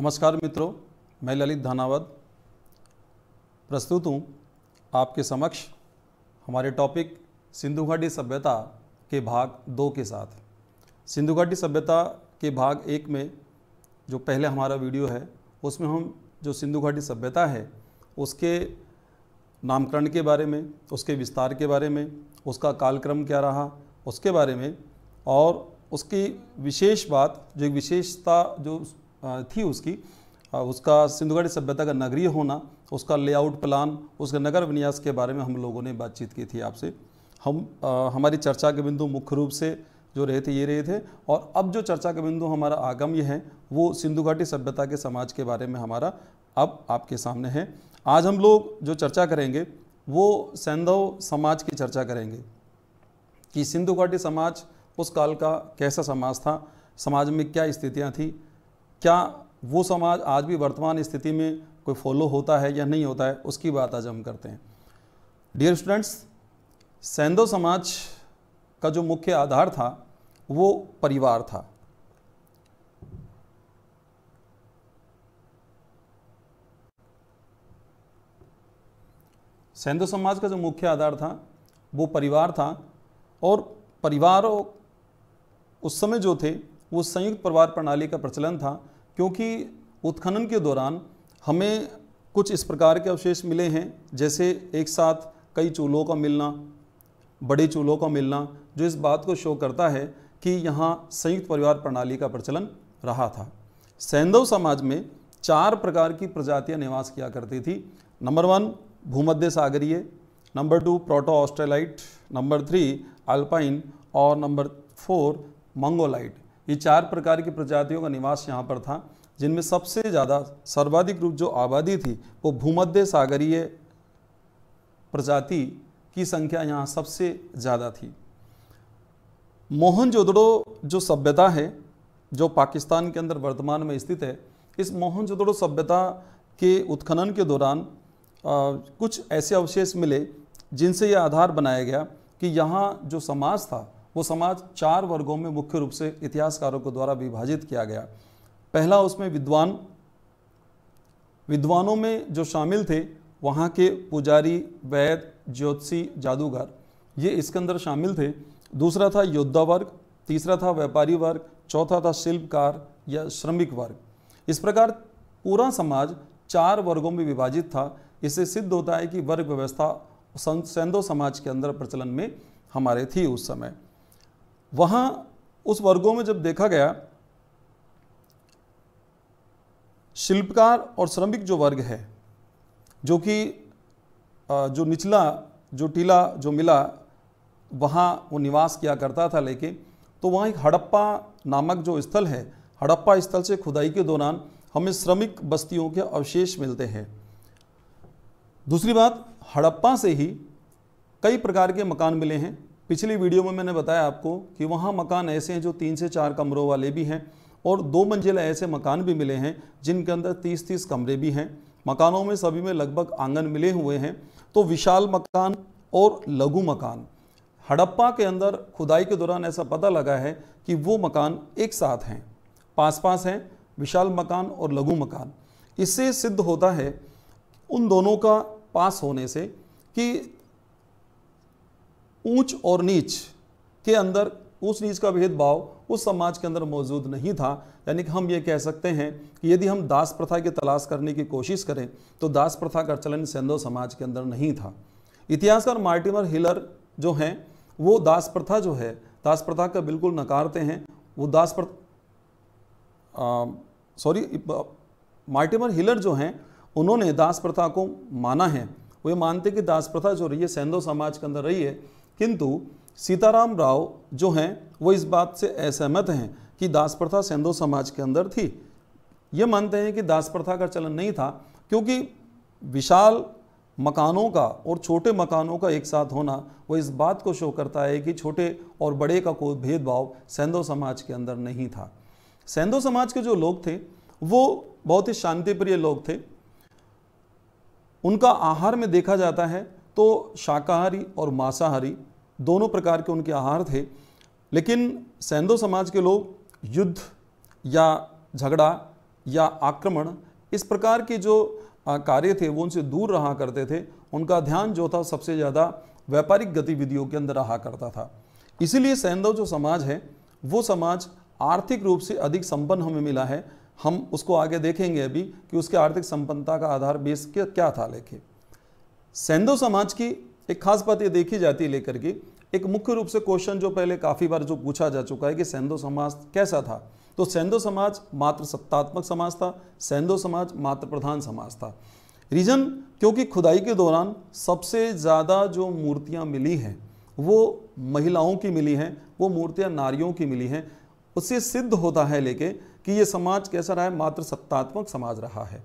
नमस्कार मित्रों मैं ललित धानावत प्रस्तुत हूँ आपके समक्ष हमारे टॉपिक सिंधु घाटी सभ्यता के भाग दो के साथ सिंधु घाटी सभ्यता के भाग एक में जो पहले हमारा वीडियो है उसमें हम जो सिंधु घाटी सभ्यता है उसके नामकरण के बारे में उसके विस्तार के बारे में उसका कालक्रम क्या रहा उसके बारे में और उसकी विशेष बात जो एक विशेषता जो थी उसकी उसका सिंधुगढ़ी सभ्यता का नगरीय होना उसका लेआउट प्लान उसके नगर विन्यास के बारे में हम लोगों ने बातचीत की थी आपसे हम आ, हमारी चर्चा के बिंदु मुख्य रूप से जो रहे थे ये रहे थे और अब जो चर्चा के बिंदु हमारा आगम्य है वो सिंधु घाटी सभ्यता के समाज के बारे में हमारा अब आपके सामने है आज हम लोग जो चर्चा करेंगे वो सैंधव समाज की चर्चा करेंगे कि सिंधु घाटी समाज उस काल का कैसा समाज था समाज में क्या स्थितियाँ थी क्या वो समाज आज भी वर्तमान स्थिति में कोई फॉलो होता है या नहीं होता है उसकी बात आज हम करते हैं डियर स्टूडेंट्स सेंधो समाज का जो मुख्य आधार था वो परिवार था सेंधो समाज का जो मुख्य आधार था वो परिवार था और परिवारों उस समय जो थे वो संयुक्त परिवार प्रणाली का प्रचलन था क्योंकि उत्खनन के दौरान हमें कुछ इस प्रकार के अवशेष मिले हैं जैसे एक साथ कई चूल्हों का मिलना बड़े चूल्हों का मिलना जो इस बात को शो करता है कि यहाँ संयुक्त परिवार प्रणाली का प्रचलन रहा था सैंधव समाज में चार प्रकार की प्रजातियाँ निवास किया करती थी नंबर वन भूमध्य सागरीय number two proto Australoid number three alpine और नंबर फोर मंगोलाइट ये चार प्रकार की प्रजातियों का निवास यहाँ पर था जिनमें सबसे ज़्यादा सर्वाधिक रूप जो आबादी थी वो भूमध्य सागरीय प्रजाति की संख्या यहाँ सबसे ज़्यादा थी मोहनजोदड़ो जो सभ्यता है जो पाकिस्तान के अंदर वर्तमान में स्थित है इस मोहनजोदड़ो सभ्यता के उत्खनन के दौरान कुछ ऐसे अवशेष मिले जिनसे यह आधार बनाया गया कि यहाँ जो समाज था वो समाज चार वर्गों में मुख्य रूप से इतिहासकारों को द्वारा विभाजित किया गया पहला उसमें विद्वान विद्वानों में जो शामिल थे वहाँ के पुजारी वैद ज्योतिषी जादूगर ये इसके अंदर शामिल थे दूसरा था योद्धा वर्ग तीसरा था व्यापारी वर्ग चौथा था शिल्पकार या श्रमिक वर्ग इस प्रकार पूरा समाज चार वर्गों में विभाजित था इससे सिद्ध होता है कि वर्ग व्यवस्था सैंदो समाज के अंदर प्रचलन में हमारे थी उस समय वहाँ उस वर्गों में जब देखा गया शिल्पकार और श्रमिक जो वर्ग है जो कि जो निचला जो टीला जो मिला वहाँ वो निवास किया करता था लेकिन तो वहाँ एक हड़प्पा नामक जो स्थल है हड़प्पा स्थल से खुदाई के दौरान हमें श्रमिक बस्तियों के अवशेष मिलते हैं दूसरी बात हड़प्पा से ही कई प्रकार के मकान मिले हैं पिछली वीडियो में मैंने बताया आपको कि वहाँ मकान ऐसे हैं जो तीन से चार कमरों वाले भी हैं और दो मंजिला ऐसे मकान भी मिले हैं जिनके अंदर तीस तीस कमरे भी हैं मकानों में सभी में लगभग आंगन मिले हुए हैं तो विशाल मकान और लघु मकान हड़प्पा के अंदर खुदाई के दौरान ऐसा पता लगा है कि वो मकान एक साथ हैं पास पास हैं विशाल मकान और लघु मकान इससे सिद्ध होता है उन दोनों का पास होने से कि ऊंच और नीच के अंदर ऊंच नीच का भेदभाव उस समाज के अंदर मौजूद नहीं था यानी कि हम ये कह सकते हैं कि यदि हम दास प्रथा की तलाश करने की कोशिश करें तो दास प्रथा का चलन सेंधो समाज के अंदर नहीं था इतिहासकार मार्टिमर हिलर जो हैं वो दास प्रथा जो है दास प्रथा का बिल्कुल नकारते हैं वो दास प्रथा सॉरी मार्टिमर हिलर जो हैं उन्होंने दास प्रथा को माना है वो ये मानते कि दास प्रथा जो रही है सेंधो समाज के अंदर रही है किंतु सीताराम राव जो हैं वो इस बात से असहमत हैं कि दास प्रथा सेंधो समाज के अंदर थी ये मानते हैं कि दास प्रथा का चलन नहीं था क्योंकि विशाल मकानों का और छोटे मकानों का एक साथ होना वो इस बात को शो करता है कि छोटे और बड़े का कोई भेदभाव सेंधो समाज के अंदर नहीं था सेंधो समाज के जो लोग थे वो बहुत ही शांतिप्रिय लोग थे उनका आहार में देखा जाता है तो शाकाहारी और मांसाहारी दोनों प्रकार के उनके आहार थे लेकिन सैंधो समाज के लोग युद्ध या झगड़ा या आक्रमण इस प्रकार के जो कार्य थे वो उनसे दूर रहा करते थे उनका ध्यान जो था सबसे ज़्यादा व्यापारिक गतिविधियों के अंदर रहा करता था इसीलिए सैंधव जो समाज है वो समाज आर्थिक रूप से अधिक संपन्न हमें मिला है हम उसको आगे देखेंगे अभी कि उसके आर्थिक संपन्नता का आधार बेस क्या था लेके सैंधव समाज की एक खास बात ये देखी जाती है लेकर के एक मुख्य रूप से क्वेश्चन जो पहले काफ़ी बार जो पूछा जा चुका है कि सेंधो समाज कैसा था तो सैंधो समाज मात्र सत्तात्मक समाज था सैंधो समाज मात्र प्रधान समाज था रीजन क्योंकि खुदाई के दौरान सबसे ज़्यादा जो मूर्तियां मिली हैं वो महिलाओं की मिली हैं वो मूर्तियां नारियों की मिली हैं उससे सिद्ध होता है लेके कि ये समाज कैसा रहा है मात्र सत्तात्मक समाज रहा है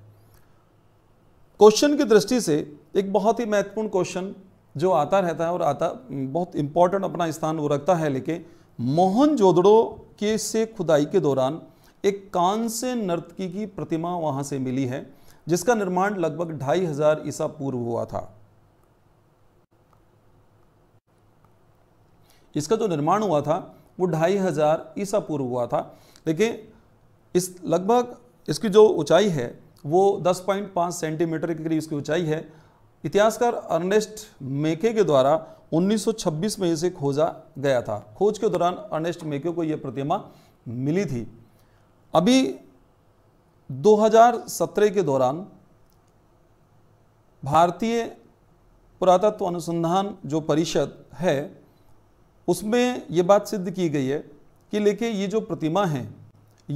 क्वेश्चन की दृष्टि से एक बहुत ही महत्वपूर्ण क्वेश्चन जो आता रहता है और आता बहुत इंपॉर्टेंट अपना स्थान वो रखता है लेकिन मोहन जोदड़ो के से खुदाई के दौरान एक कांस्य नर्तकी की प्रतिमा वहां से मिली है जिसका निर्माण लगभग ढाई हजार ईसा पूर्व हुआ था इसका जो निर्माण हुआ था वो ढाई हजार ईसा पूर्व हुआ था लेकिन इस लगभग इसकी जो ऊंचाई है वो 10.5 सेंटीमीटर के करीब इसकी ऊंचाई है इतिहासकार अर्नेस्ट मेके के द्वारा 1926 में इसे खोजा गया था खोज के दौरान अर्नेस्ट मेके को यह प्रतिमा मिली थी अभी 2017 के दौरान भारतीय पुरातत्व अनुसंधान जो परिषद है उसमें ये बात सिद्ध की गई है कि लेके ये जो प्रतिमा है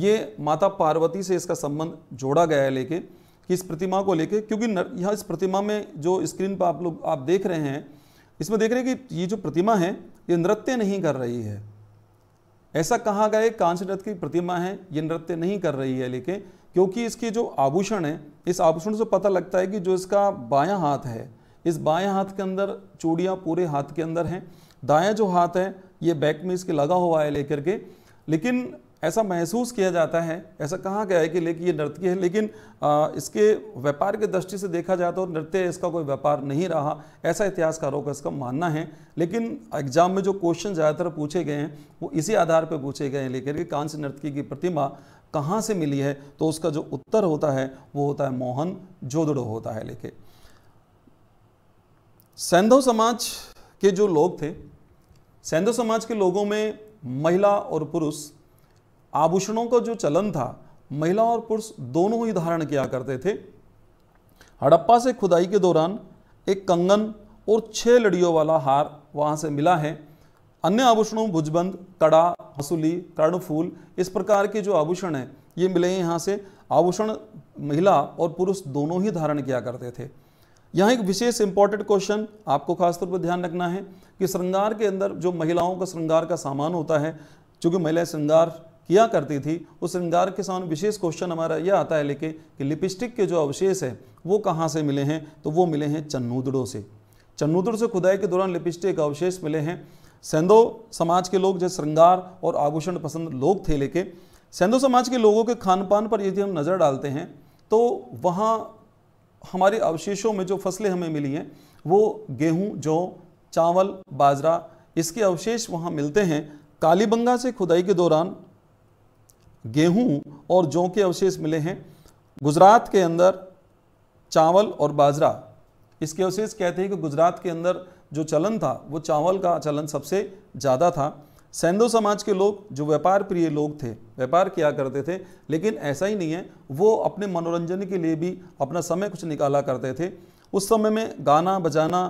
ये माता पार्वती से इसका संबंध जोड़ा गया है लेके कि इस प्रतिमा को लेके क्योंकि यहाँ इस प्रतिमा में जो स्क्रीन पर आप लोग आप देख रहे हैं इसमें देख रहे हैं कि ये जो प्रतिमा है ये नृत्य नहीं कर रही है ऐसा कहा गया कांस्य नृत्य की प्रतिमा है ये नृत्य नहीं कर रही है लेकिन क्योंकि इसकी जो आभूषण है इस आभूषण से पता लगता है कि जो इसका बायां हाथ है इस बाया हाथ के अंदर चूड़ियाँ पूरे हाथ के अंदर हैं दाया जो हाथ है ये बैक में इसके लगा हुआ है लेकर के लेकिन ऐसा महसूस किया जाता है ऐसा कहा गया है कि लेकिन ये नृत्य है लेकिन आ, इसके व्यापार के दृष्टि से देखा जाए तो नृत्य इसका कोई व्यापार नहीं रहा ऐसा इतिहासकारों का इसका मानना है लेकिन एग्जाम में जो क्वेश्चन ज़्यादातर पूछे गए हैं वो इसी आधार पर पूछे गए हैं लेकिन कांस्य नृत्य की प्रतिमा कहाँ से मिली है तो उसका जो उत्तर होता है वो होता है मोहन जोदड़ो होता है लेके सैंधव समाज के जो लोग थे सैंधव समाज के लोगों में महिला और पुरुष आभूषणों का जो चलन था महिला और पुरुष दोनों ही धारण किया करते थे हड़प्पा से खुदाई के दौरान एक कंगन और छः लड़ियों वाला हार वहाँ से मिला है अन्य आभूषणों भुजबंद कड़ा कर्ण कर्णफूल इस प्रकार के जो आभूषण हैं ये मिले हैं यहाँ से आभूषण महिला और पुरुष दोनों ही धारण किया करते थे यहाँ एक विशेष इंपॉर्टेंट क्वेश्चन आपको खासतौर पर ध्यान रखना है कि श्रृंगार के अंदर जो महिलाओं का श्रृंगार का सामान होता है चूँकि महिलाएं श्रृंगार किया करती थी उस श्रृंगार के सामने विशेष क्वेश्चन हमारा यह आता है लेके कि लिपस्टिक के जो अवशेष है वो कहाँ से मिले हैं तो वो मिले हैं चन्नूदड़ों से चन्नूदड़ से खुदाई के दौरान लिपस्टिक अवशेष मिले हैं सेंधो समाज के लोग जो श्रृंगार और आभूषण पसंद लोग थे लेके सेंधो समाज के लोगों के खान पान पर यदि हम नज़र डालते हैं तो वहाँ हमारे अवशेषों में जो फसलें हमें मिली हैं वो गेहूँ जौ चावल बाजरा इसके अवशेष वहाँ मिलते हैं कालीबंगा से खुदाई के दौरान गेहूं और जौ के अवशेष मिले हैं गुजरात के अंदर चावल और बाजरा इसके अवशेष कहते हैं कि गुजरात के अंदर जो चलन था वो चावल का चलन सबसे ज़्यादा था सैंधो समाज के लोग जो व्यापार प्रिय लोग थे व्यापार किया करते थे लेकिन ऐसा ही नहीं है वो अपने मनोरंजन के लिए भी अपना समय कुछ निकाला करते थे उस समय में गाना बजाना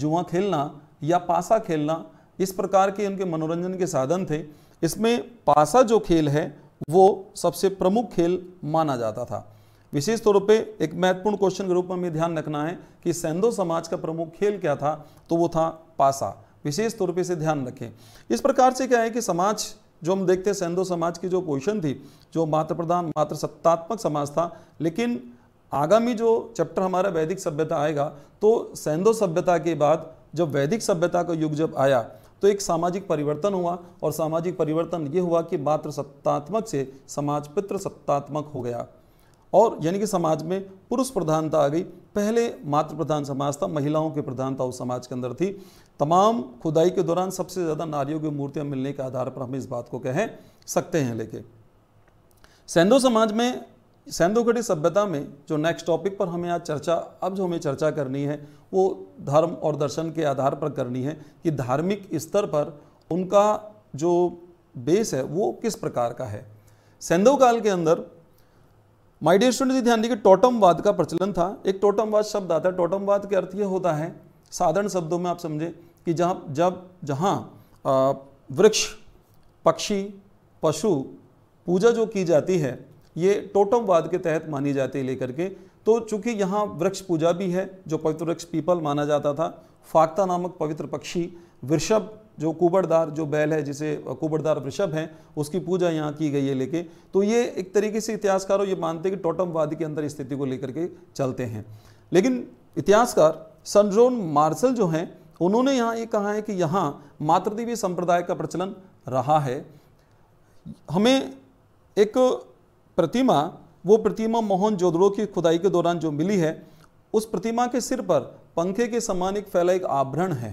जुआ खेलना या पासा खेलना इस प्रकार के उनके मनोरंजन के साधन थे इसमें पासा जो खेल है वो सबसे प्रमुख खेल माना जाता था विशेष तौर पे एक महत्वपूर्ण क्वेश्चन के रूप में हमें ध्यान रखना है कि सेंधो समाज का प्रमुख खेल क्या था तो वो था पासा विशेष तौर पे इसे ध्यान रखें इस प्रकार से क्या है कि समाज जो हम देखते हैं सेंधो समाज की जो पोजिशन थी जो मात्र प्रधान मात्र सत्तात्मक समाज था लेकिन आगामी जो चैप्टर हमारा वैदिक सभ्यता आएगा तो सेंधो सभ्यता के बाद जब वैदिक सभ्यता का युग जब आया तो एक सामाजिक परिवर्तन हुआ और सामाजिक परिवर्तन ये हुआ कि मात्र सत्तात्मक से समाज पित्र सत्तात्मक हो गया और यानी कि समाज में पुरुष प्रधानता आ गई पहले मातृ प्रधान समाज था महिलाओं की प्रधानता उस समाज के अंदर थी तमाम खुदाई के दौरान सबसे ज़्यादा नारियों की मूर्तियाँ मिलने के आधार पर हम इस बात को कह सकते हैं लेके सेंधो समाज में सिंधु घड़ी सभ्यता में जो नेक्स्ट टॉपिक पर हमें आज चर्चा अब जो हमें चर्चा करनी है वो धर्म और दर्शन के आधार पर करनी है कि धार्मिक स्तर पर उनका जो बेस है वो किस प्रकार का है सैंधव काल के अंदर माय डियर स्टूडेंट जी ध्यान दीजिए टोटमवाद का प्रचलन था एक टोटमवाद शब्द आता है टोटमवाद के अर्थ ये होता है साधारण शब्दों में आप समझें कि जहाँ जब जहाँ वृक्ष पक्षी पशु पूजा जो की जाती है ये टोटमवाद के तहत मानी जाती है लेकर के तो चूंकि यहाँ वृक्ष पूजा भी है जो पवित्र वृक्ष पीपल माना जाता था फाक्ता नामक पवित्र पक्षी वृषभ जो कुबड़दार जो बैल है जिसे कुबड़दार वृषभ है उसकी पूजा यहाँ की गई है लेके तो ये एक तरीके से इतिहासकारों ये मानते हैं कि टोटमवाद के अंदर स्थिति को लेकर के चलते हैं लेकिन इतिहासकार सनजोन मार्सल जो हैं उन्होंने यहाँ ये कहा है कि यहाँ मातृदेवी संप्रदाय का प्रचलन रहा है हमें एक प्रतिमा वो प्रतिमा मोहन जोदड़ो की खुदाई के दौरान जो मिली है उस प्रतिमा के सिर पर पंखे के समान एक फैला एक आभरण है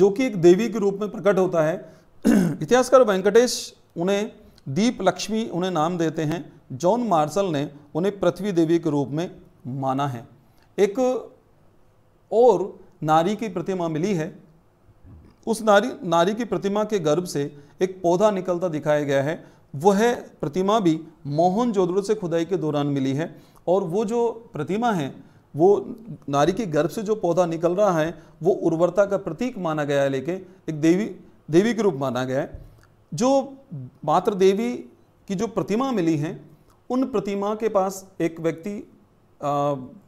जो कि एक देवी के रूप में प्रकट होता है इतिहासकार वेंकटेश उन्हें दीप लक्ष्मी उन्हें नाम देते हैं जॉन मार्शल ने उन्हें पृथ्वी देवी के रूप में माना है एक और नारी की प्रतिमा मिली है उस नारी नारी की प्रतिमा के गर्भ से एक पौधा निकलता दिखाया गया है वो है प्रतिमा भी मोहन जोदड़ो से खुदाई के दौरान मिली है और वो जो प्रतिमा है वो नारी के गर्भ से जो पौधा निकल रहा है वो उर्वरता का प्रतीक माना गया है लेके एक देवी देवी के रूप माना गया है जो मात्र देवी की जो प्रतिमा मिली है उन प्रतिमा के पास एक व्यक्ति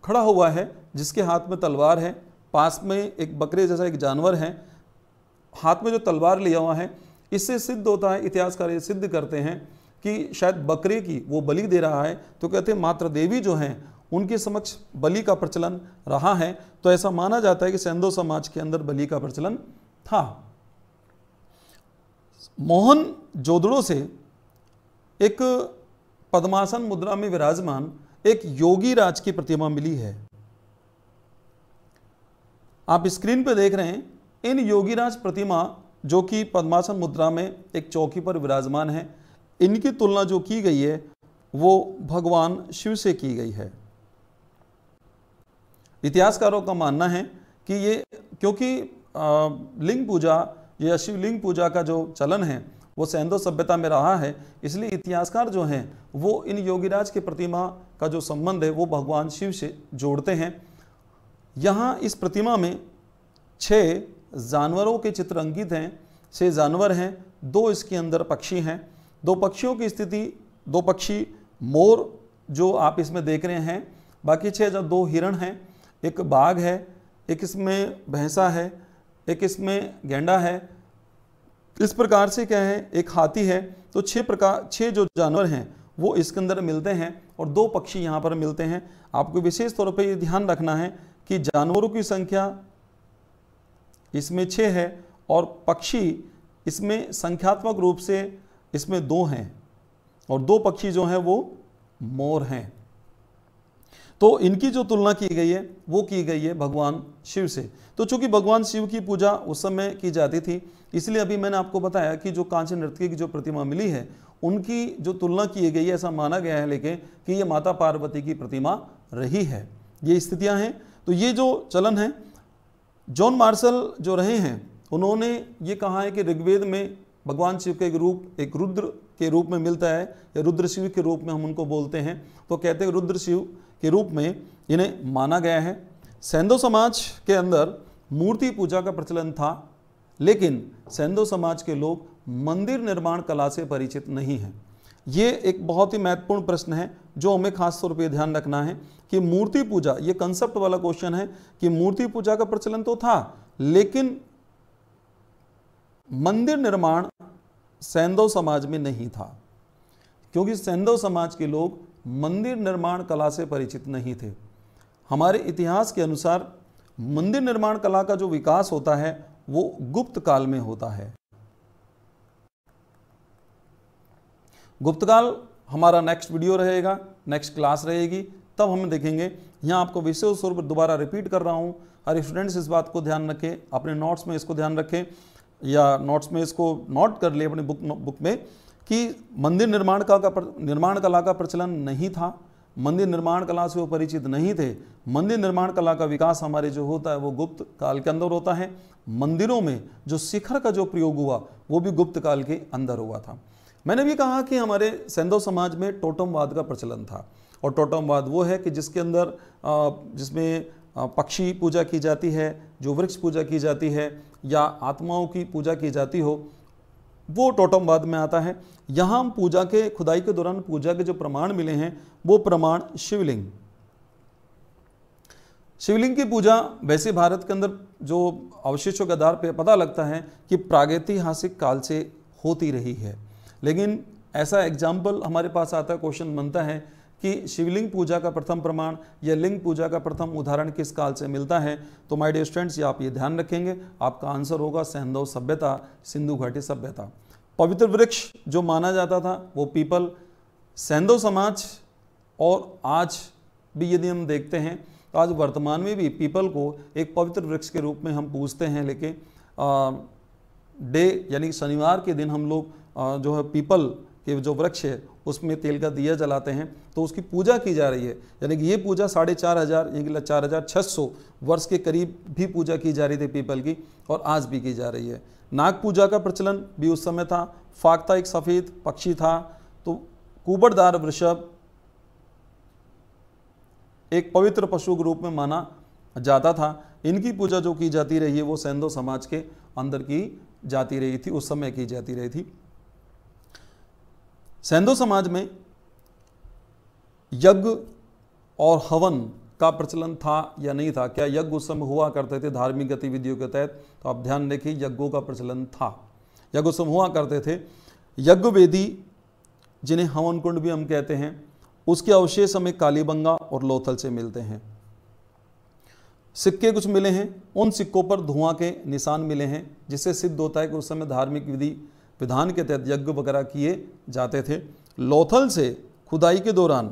खड़ा हुआ है जिसके हाथ में तलवार है पास में एक बकरे जैसा एक जानवर है हाथ में जो तलवार लिया हुआ है इससे सिद्ध होता है इतिहासकार ये सिद्ध करते हैं कि शायद बकरे की वो बलि दे रहा है तो कहते हैं मात्र देवी जो हैं उनके समक्ष बलि का प्रचलन रहा है तो ऐसा माना जाता है कि सैंदो समाज के अंदर बलि का प्रचलन था मोहन जोदड़ो से एक पद्मासन मुद्रा में विराजमान एक योगी राज की प्रतिमा मिली है आप स्क्रीन पर देख रहे हैं इन योगीराज प्रतिमा जो कि पद्मासन मुद्रा में एक चौकी पर विराजमान है इनकी तुलना जो की गई है वो भगवान शिव से की गई है इतिहासकारों का मानना है कि ये क्योंकि लिंग पूजा या शिवलिंग पूजा का जो चलन है वो सैंधो सभ्यता में रहा है इसलिए इतिहासकार जो हैं वो इन योगीराज की प्रतिमा का जो संबंध है वो भगवान शिव से जोड़ते हैं यहाँ इस प्रतिमा में छः जानवरों के चित्र अंकित हैं से जानवर हैं दो इसके अंदर पक्षी हैं दो पक्षियों की स्थिति दो पक्षी मोर जो आप इसमें देख रहे हैं बाकी छः जो दो हिरण हैं एक बाघ है एक इसमें भैंसा है एक इसमें गेंडा है इस प्रकार से क्या है एक हाथी है तो छः प्रकार छः जो जानवर हैं वो इसके अंदर मिलते हैं और दो पक्षी यहाँ पर मिलते हैं आपको विशेष तौर पर ये ध्यान रखना है कि जानवरों की संख्या इसमें छः है और पक्षी इसमें संख्यात्मक रूप से इसमें दो हैं और दो पक्षी जो हैं वो मोर हैं तो इनकी जो तुलना की गई है वो की गई है भगवान शिव से तो चूंकि भगवान शिव की पूजा उस समय की जाती थी इसलिए अभी मैंने आपको बताया कि जो कांस्य नृत्य की जो प्रतिमा मिली है उनकी जो तुलना की गई है ऐसा माना गया है लेकिन कि ये माता पार्वती की प्रतिमा रही है ये स्थितियाँ हैं तो ये जो चलन है जॉन मार्शल जो रहे हैं उन्होंने ये कहा है कि ऋग्वेद में भगवान शिव के एक रूप एक रुद्र के रूप में मिलता है या रुद्र शिव के रूप में हम उनको बोलते हैं तो कहते हैं रुद्र शिव के रूप में इन्हें माना गया है सेंधो समाज के अंदर मूर्ति पूजा का प्रचलन था लेकिन सेंधो समाज के लोग मंदिर निर्माण कला से परिचित नहीं हैं ये एक बहुत ही महत्वपूर्ण प्रश्न है जो हमें खास तौर पे ध्यान रखना है कि मूर्ति पूजा ये कंसेप्ट वाला क्वेश्चन है कि मूर्ति पूजा का प्रचलन तो था लेकिन मंदिर निर्माण सैंधव समाज में नहीं था क्योंकि सैंधव समाज के लोग मंदिर निर्माण कला से परिचित नहीं थे हमारे इतिहास के अनुसार मंदिर निर्माण कला का जो विकास होता है वो गुप्त काल में होता है गुप्तकाल हमारा नेक्स्ट वीडियो रहेगा नेक्स्ट क्लास रहेगी तब हम देखेंगे यहाँ आपको विशेष स्वरूप दोबारा रिपीट कर रहा हूँ हर स्टूडेंट्स इस बात को ध्यान रखें अपने नोट्स में इसको ध्यान रखें या नोट्स में इसको नोट कर लें अपने बुक बुक में कि मंदिर निर्माण का, का निर्माण कला का प्रचलन नहीं था मंदिर निर्माण कला से वो परिचित नहीं थे मंदिर निर्माण कला का विकास हमारे जो होता है वो गुप्त काल के अंदर होता है मंदिरों में जो शिखर का जो प्रयोग हुआ वो भी गुप्त काल के अंदर हुआ था मैंने भी कहा कि हमारे सेंधो समाज में टोटमवाद का प्रचलन था और टोटमवाद वो है कि जिसके अंदर जिसमें पक्षी पूजा की जाती है जो वृक्ष पूजा की जाती है या आत्माओं की पूजा की जाती हो वो टोटमवाद में आता है यहाँ हम पूजा के खुदाई के दौरान पूजा के जो प्रमाण मिले हैं वो प्रमाण शिवलिंग शिवलिंग की पूजा वैसे भारत के अंदर जो अवशेषों के आधार पर पता लगता है कि प्रागैतिहासिक काल से होती रही है लेकिन ऐसा एग्जाम्पल हमारे पास आता है क्वेश्चन बनता है कि शिवलिंग पूजा का प्रथम प्रमाण या लिंग पूजा का प्रथम उदाहरण किस काल से मिलता है तो माय डियर स्टूडेंट्स ये आप ये ध्यान रखेंगे आपका आंसर होगा सहनदव सभ्यता सिंधु घाटी सभ्यता पवित्र वृक्ष जो माना जाता था वो पीपल सैंधव समाज और आज भी यदि हम देखते हैं तो आज वर्तमान में भी पीपल को एक पवित्र वृक्ष के रूप में हम पूजते हैं लेकिन डे यानी शनिवार के दिन हम लोग जो है पीपल के जो वृक्ष है उसमें तेल का दिया जलाते हैं तो उसकी पूजा की जा रही है यानी कि ये पूजा साढ़े चार हज़ार यानी चार हज़ार छः सौ वर्ष के करीब भी पूजा की जा रही थी पीपल की और आज भी की जा रही है नाग पूजा का प्रचलन भी उस समय था फाकता एक सफ़ेद पक्षी था तो कुबड़दार वृषभ एक पवित्र पशु के रूप में माना जाता था इनकी पूजा जो की जाती रही है वो सैंधो समाज के अंदर की जाती रही थी उस समय की जाती रही थी सैंधो समाज में यज्ञ और हवन का प्रचलन था या नहीं था क्या यज्ञ उस समय हुआ करते थे धार्मिक गतिविधियों के तहत तो आप ध्यान रखिए यज्ञों का प्रचलन था यज्ञ उस समय हुआ करते थे यज्ञ वेदी जिन्हें हवन कुंड भी हम कहते हैं उसके अवशेष हमें कालीबंगा और लोथल से मिलते हैं सिक्के कुछ मिले हैं उन सिक्कों पर धुआं के निशान मिले हैं जिससे सिद्ध होता है कि उस समय धार्मिक विधि विधान के तहत यज्ञ वगैरह किए जाते थे लोथल से खुदाई के दौरान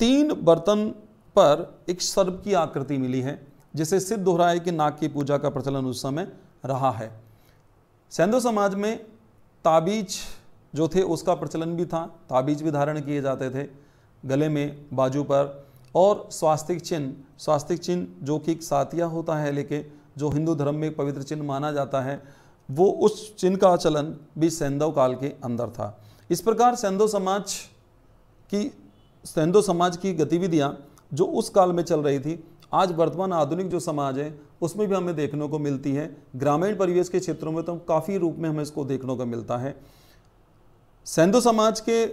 तीन बर्तन पर एक सर्प की आकृति मिली है जिसे सिद्ध हो रहा है कि नाग की पूजा का प्रचलन उस समय रहा है सैंधो समाज में ताबीज जो थे उसका प्रचलन भी था ताबीज भी धारण किए जाते थे गले में बाजू पर और स्वास्तिक चिन्ह स्वास्तिक चिन्ह जो कि एक सातिया होता है लेके जो हिंदू धर्म में एक पवित्र चिन्ह माना जाता है वो उस चिन्ह का आचलन भी सैंधव काल के अंदर था इस प्रकार सैंधव समाज की सैंधव समाज की गतिविधियाँ जो उस काल में चल रही थी आज वर्तमान आधुनिक जो समाज है उसमें भी हमें देखने को मिलती है ग्रामीण परिवेश के क्षेत्रों में तो काफ़ी रूप में हमें इसको देखने को मिलता है सैंधु समाज के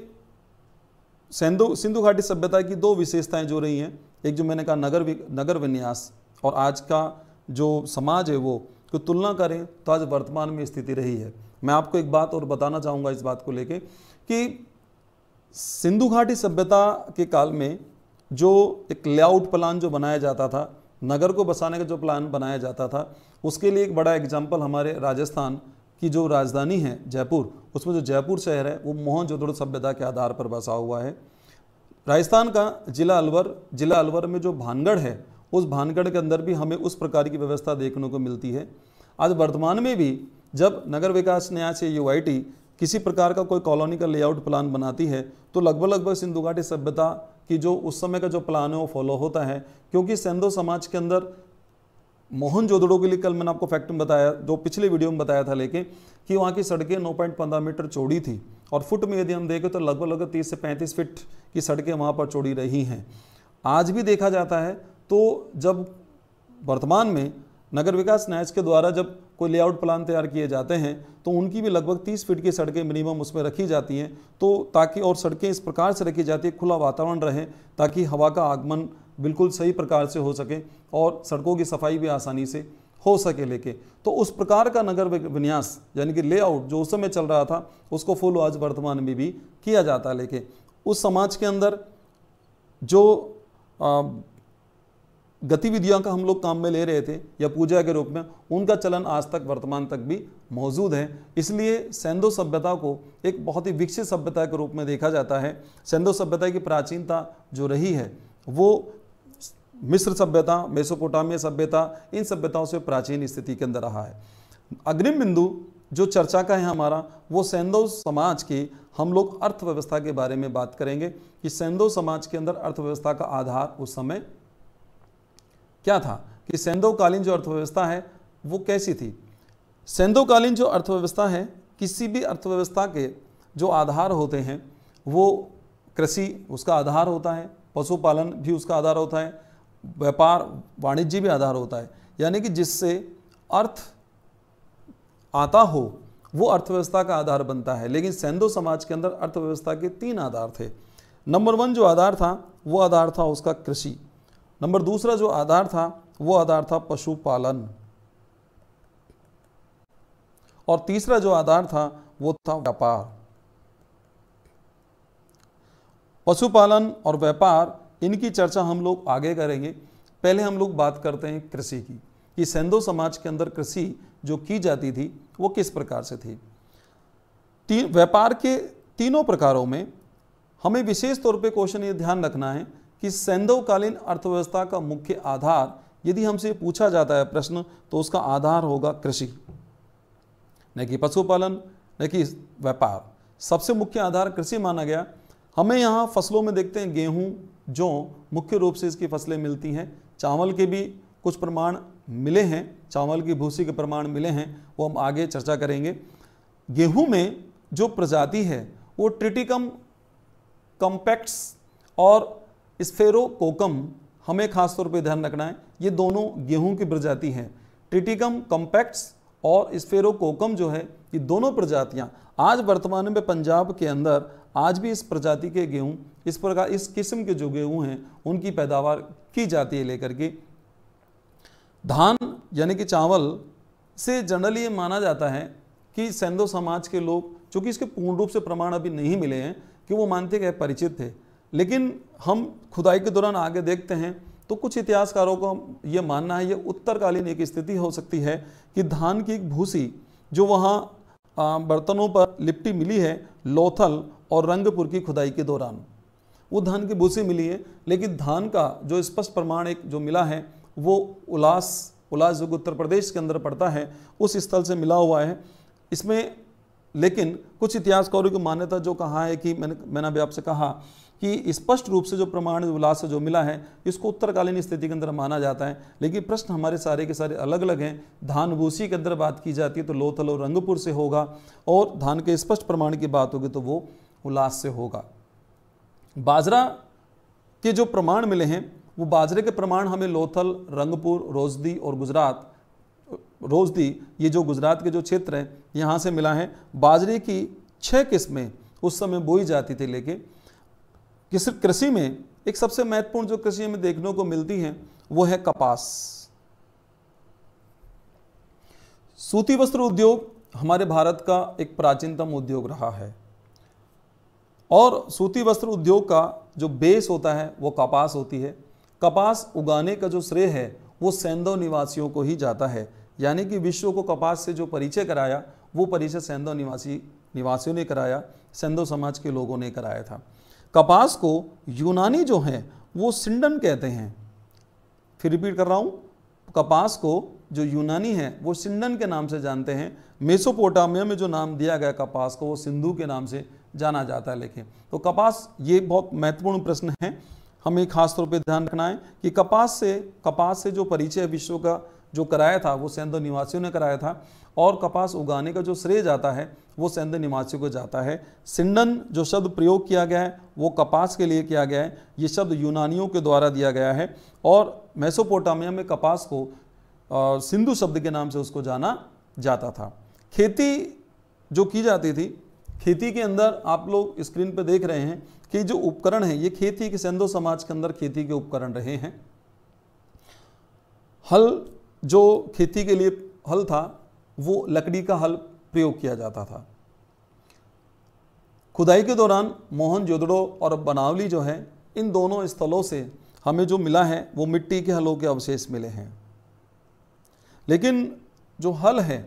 सैंधु सिंधु घाटी सभ्यता की दो विशेषताएं जो रही हैं एक जो मैंने कहा नगर नगर विन्यास और आज का जो समाज है वो की तुलना करें तो आज वर्तमान में स्थिति रही है मैं आपको एक बात और बताना चाहूँगा इस बात को लेके कि सिंधु घाटी सभ्यता के काल में जो एक लेआउट प्लान जो बनाया जाता था नगर को बसाने का जो प्लान बनाया जाता था उसके लिए एक बड़ा एग्जाम्पल हमारे राजस्थान की जो राजधानी है जयपुर उसमें जो जयपुर शहर है वो मोहनजोदड़ो सभ्यता के आधार पर बसा हुआ है राजस्थान का जिला अलवर जिला अलवर में जो भानगढ़ है उस भानगढ़ के अंदर भी हमें उस प्रकार की व्यवस्था देखने को मिलती है आज वर्तमान में भी जब नगर विकास न्यास या यू किसी प्रकार का कोई कॉलोनी का लेआउट प्लान बनाती है तो लगभग लगभग सिंधु घाटी सभ्यता की जो उस समय का जो प्लान है वो फॉलो होता है क्योंकि सेंधो समाज के अंदर मोहन जोदड़ो के लिए कल मैंने आपको फैक्ट में बताया जो पिछले वीडियो में बताया था लेकिन कि वहाँ की सड़कें नौ पॉइंट पंद्रह मीटर चौड़ी थी और फुट में यदि हम देखें तो लगभग लगभग तीस से पैंतीस फीट की सड़कें वहाँ पर चौड़ी रही हैं आज भी देखा जाता है तो जब वर्तमान में नगर विकास न्यास के द्वारा जब कोई लेआउट प्लान तैयार किए जाते हैं तो उनकी भी लगभग 30 फीट की सड़कें मिनिमम उसमें रखी जाती हैं तो ताकि और सड़कें इस प्रकार से रखी जाती है खुला वातावरण रहे ताकि हवा का आगमन बिल्कुल सही प्रकार से हो सके और सड़कों की सफाई भी आसानी से हो सके लेके तो उस प्रकार का नगर विन्यास यानी कि लेआउट जो उस समय चल रहा था उसको फुल आज वर्तमान में भी किया जाता है लेके उस समाज के अंदर जो आ, गतिविधियों का हम लोग काम में ले रहे थे या पूजा के रूप में उनका चलन आज तक वर्तमान तक भी मौजूद है इसलिए सेंधो सभ्यता को एक बहुत ही विकसित सभ्यता के रूप में देखा जाता है सेंधो सभ्यता की प्राचीनता जो रही है वो मिस्र सभ्यता मेसोपोटामिया सभ्यता इन सभ्यताओं से प्राचीन स्थिति के अंदर रहा है अग्रिम बिंदु जो चर्चा का है हमारा वो सेंधो समाज की हम लोग अर्थव्यवस्था के बारे में बात करेंगे कि सेंधो समाज के अंदर अर्थव्यवस्था का आधार उस समय क्या था कि सेंधोकालीन जो अर्थव्यवस्था है वो कैसी थी सेंधोकालीन जो अर्थव्यवस्था है किसी भी अर्थव्यवस्था के जो आधार होते हैं वो कृषि उसका आधार होता है पशुपालन भी उसका आधार होता है व्यापार वाणिज्य भी आधार होता है यानी कि जिससे अर्थ आता हो वो अर्थव्यवस्था का आधार बनता है लेकिन सेंधो समाज के अंदर अर्थव्यवस्था के तीन आधार थे नंबर वन जो आधार था वो आधार था उसका कृषि नंबर दूसरा जो आधार था वो आधार था पशुपालन और तीसरा जो आधार था वो था व्यापार पशुपालन और व्यापार इनकी चर्चा हम लोग आगे करेंगे पहले हम लोग बात करते हैं कृषि की कि सेंधो समाज के अंदर कृषि जो की जाती थी वो किस प्रकार से थी तीन व्यापार के तीनों प्रकारों में हमें विशेष तौर पे क्वेश्चन ये ध्यान रखना है कि सैंधवकालीन अर्थव्यवस्था का मुख्य आधार यदि हमसे पूछा जाता है प्रश्न तो उसका आधार होगा कृषि न कि पशुपालन न कि व्यापार सबसे मुख्य आधार कृषि माना गया हमें यहाँ फसलों में देखते हैं गेहूँ जो मुख्य रूप से इसकी फसलें मिलती हैं चावल के भी कुछ प्रमाण मिले हैं चावल की भूसी के प्रमाण मिले हैं वो हम आगे चर्चा करेंगे गेहूँ में जो प्रजाति है वो ट्रिटिकम कम्पैक्ट्स और स्फेरोकोकम हमें खासतौर पर ध्यान रखना है ये दोनों गेहूं की प्रजाति हैं ट्रिटिकम कम्पैक्ट्स और स्फेरोकोकम जो है ये दोनों प्रजातियाँ आज वर्तमान में पंजाब के अंदर आज भी इस प्रजाति के गेहूं इस प्रकार इस किस्म के जो गेहूं हैं उनकी पैदावार की जाती है लेकर के धान यानी कि चावल से जनरली ये माना जाता है कि सेंधो समाज के लोग चूँकि इसके पूर्ण रूप से प्रमाण अभी नहीं मिले हैं कि वो मानते गए परिचित थे लेकिन हम खुदाई के दौरान आगे देखते हैं तो कुछ इतिहासकारों को ये मानना है ये उत्तरकालीन एक स्थिति हो सकती है कि धान की भूसी जो वहाँ बर्तनों पर लिपटी मिली है लोथल और रंगपुर की खुदाई के दौरान वो धान की भूसी मिली है लेकिन धान का जो स्पष्ट प्रमाण एक जो मिला है वो उलास उलास जो उत्तर प्रदेश के अंदर पड़ता है उस स्थल से मिला हुआ है इसमें लेकिन कुछ इतिहासकारों की मान्यता जो कहा है कि मैंने मैंने अभी आपसे कहा कि स्पष्ट रूप से जो प्रमाण उल्लास जो मिला है इसको उत्तरकालीन स्थिति के अंदर माना जाता है लेकिन प्रश्न हमारे सारे के सारे अलग अलग हैं धान भूसी के अंदर बात की जाती है तो लोथल और रंगपुर से होगा और धान के स्पष्ट प्रमाण की बात होगी तो वो उल्लास से होगा बाजरा के जो प्रमाण मिले हैं वो बाजरे के प्रमाण हमें लोथल रंगपुर रोजदी और गुजरात रोजदी ये जो गुजरात के जो क्षेत्र हैं यहाँ से मिला है बाजरे की छः किस्में उस समय बोई जाती थी लेकिन कि सिर्फ कृषि में एक सबसे महत्वपूर्ण जो कृषि हमें देखने को मिलती है वो है कपास सूती वस्त्र उद्योग हमारे भारत का एक प्राचीनतम उद्योग रहा है और सूती वस्त्र उद्योग का जो बेस होता है वो कपास होती है कपास उगाने का जो श्रेय है वो सैंदव निवासियों को ही जाता है यानी कि विश्व को कपास से जो परिचय कराया वो परिचय सैंदव निवासी निवासियों ने कराया सैंदव समाज के लोगों ने कराया था कपास को यूनानी जो है वो सिंडन कहते हैं फिर रिपीट कर रहा हूँ कपास को जो यूनानी है वो सिंडन के नाम से जानते हैं मेसोपोटामिया में जो नाम दिया गया कपास को वो सिंधु के नाम से जाना जाता है लेकिन तो कपास ये बहुत महत्वपूर्ण प्रश्न है हमें खास तौर पे ध्यान रखना है कि कपास से कपास से जो परिचय विश्व का जो कराया था वो सेंध निवासियों ने कराया था और कपास उगाने का जो श्रेय जाता है वो सेंध निवासियों को जाता है सिंडन जो शब्द प्रयोग किया गया है वो कपास के लिए किया गया है ये शब्द यूनानियों के द्वारा दिया गया है और मैसोपोटामिया में कपास को सिंधु शब्द के नाम से उसको जाना जाता था खेती जो की जाती थी खेती के अंदर आप लोग स्क्रीन पर देख रहे हैं कि जो उपकरण है ये खेती के सेंधो समाज के अंदर खेती के उपकरण रहे हैं हल जो खेती के लिए हल था वो लकड़ी का हल प्रयोग किया जाता था खुदाई के दौरान मोहन जोदड़ो और बनावली जो है इन दोनों स्थलों से हमें जो मिला है वो मिट्टी के हलों के अवशेष मिले हैं लेकिन जो हल है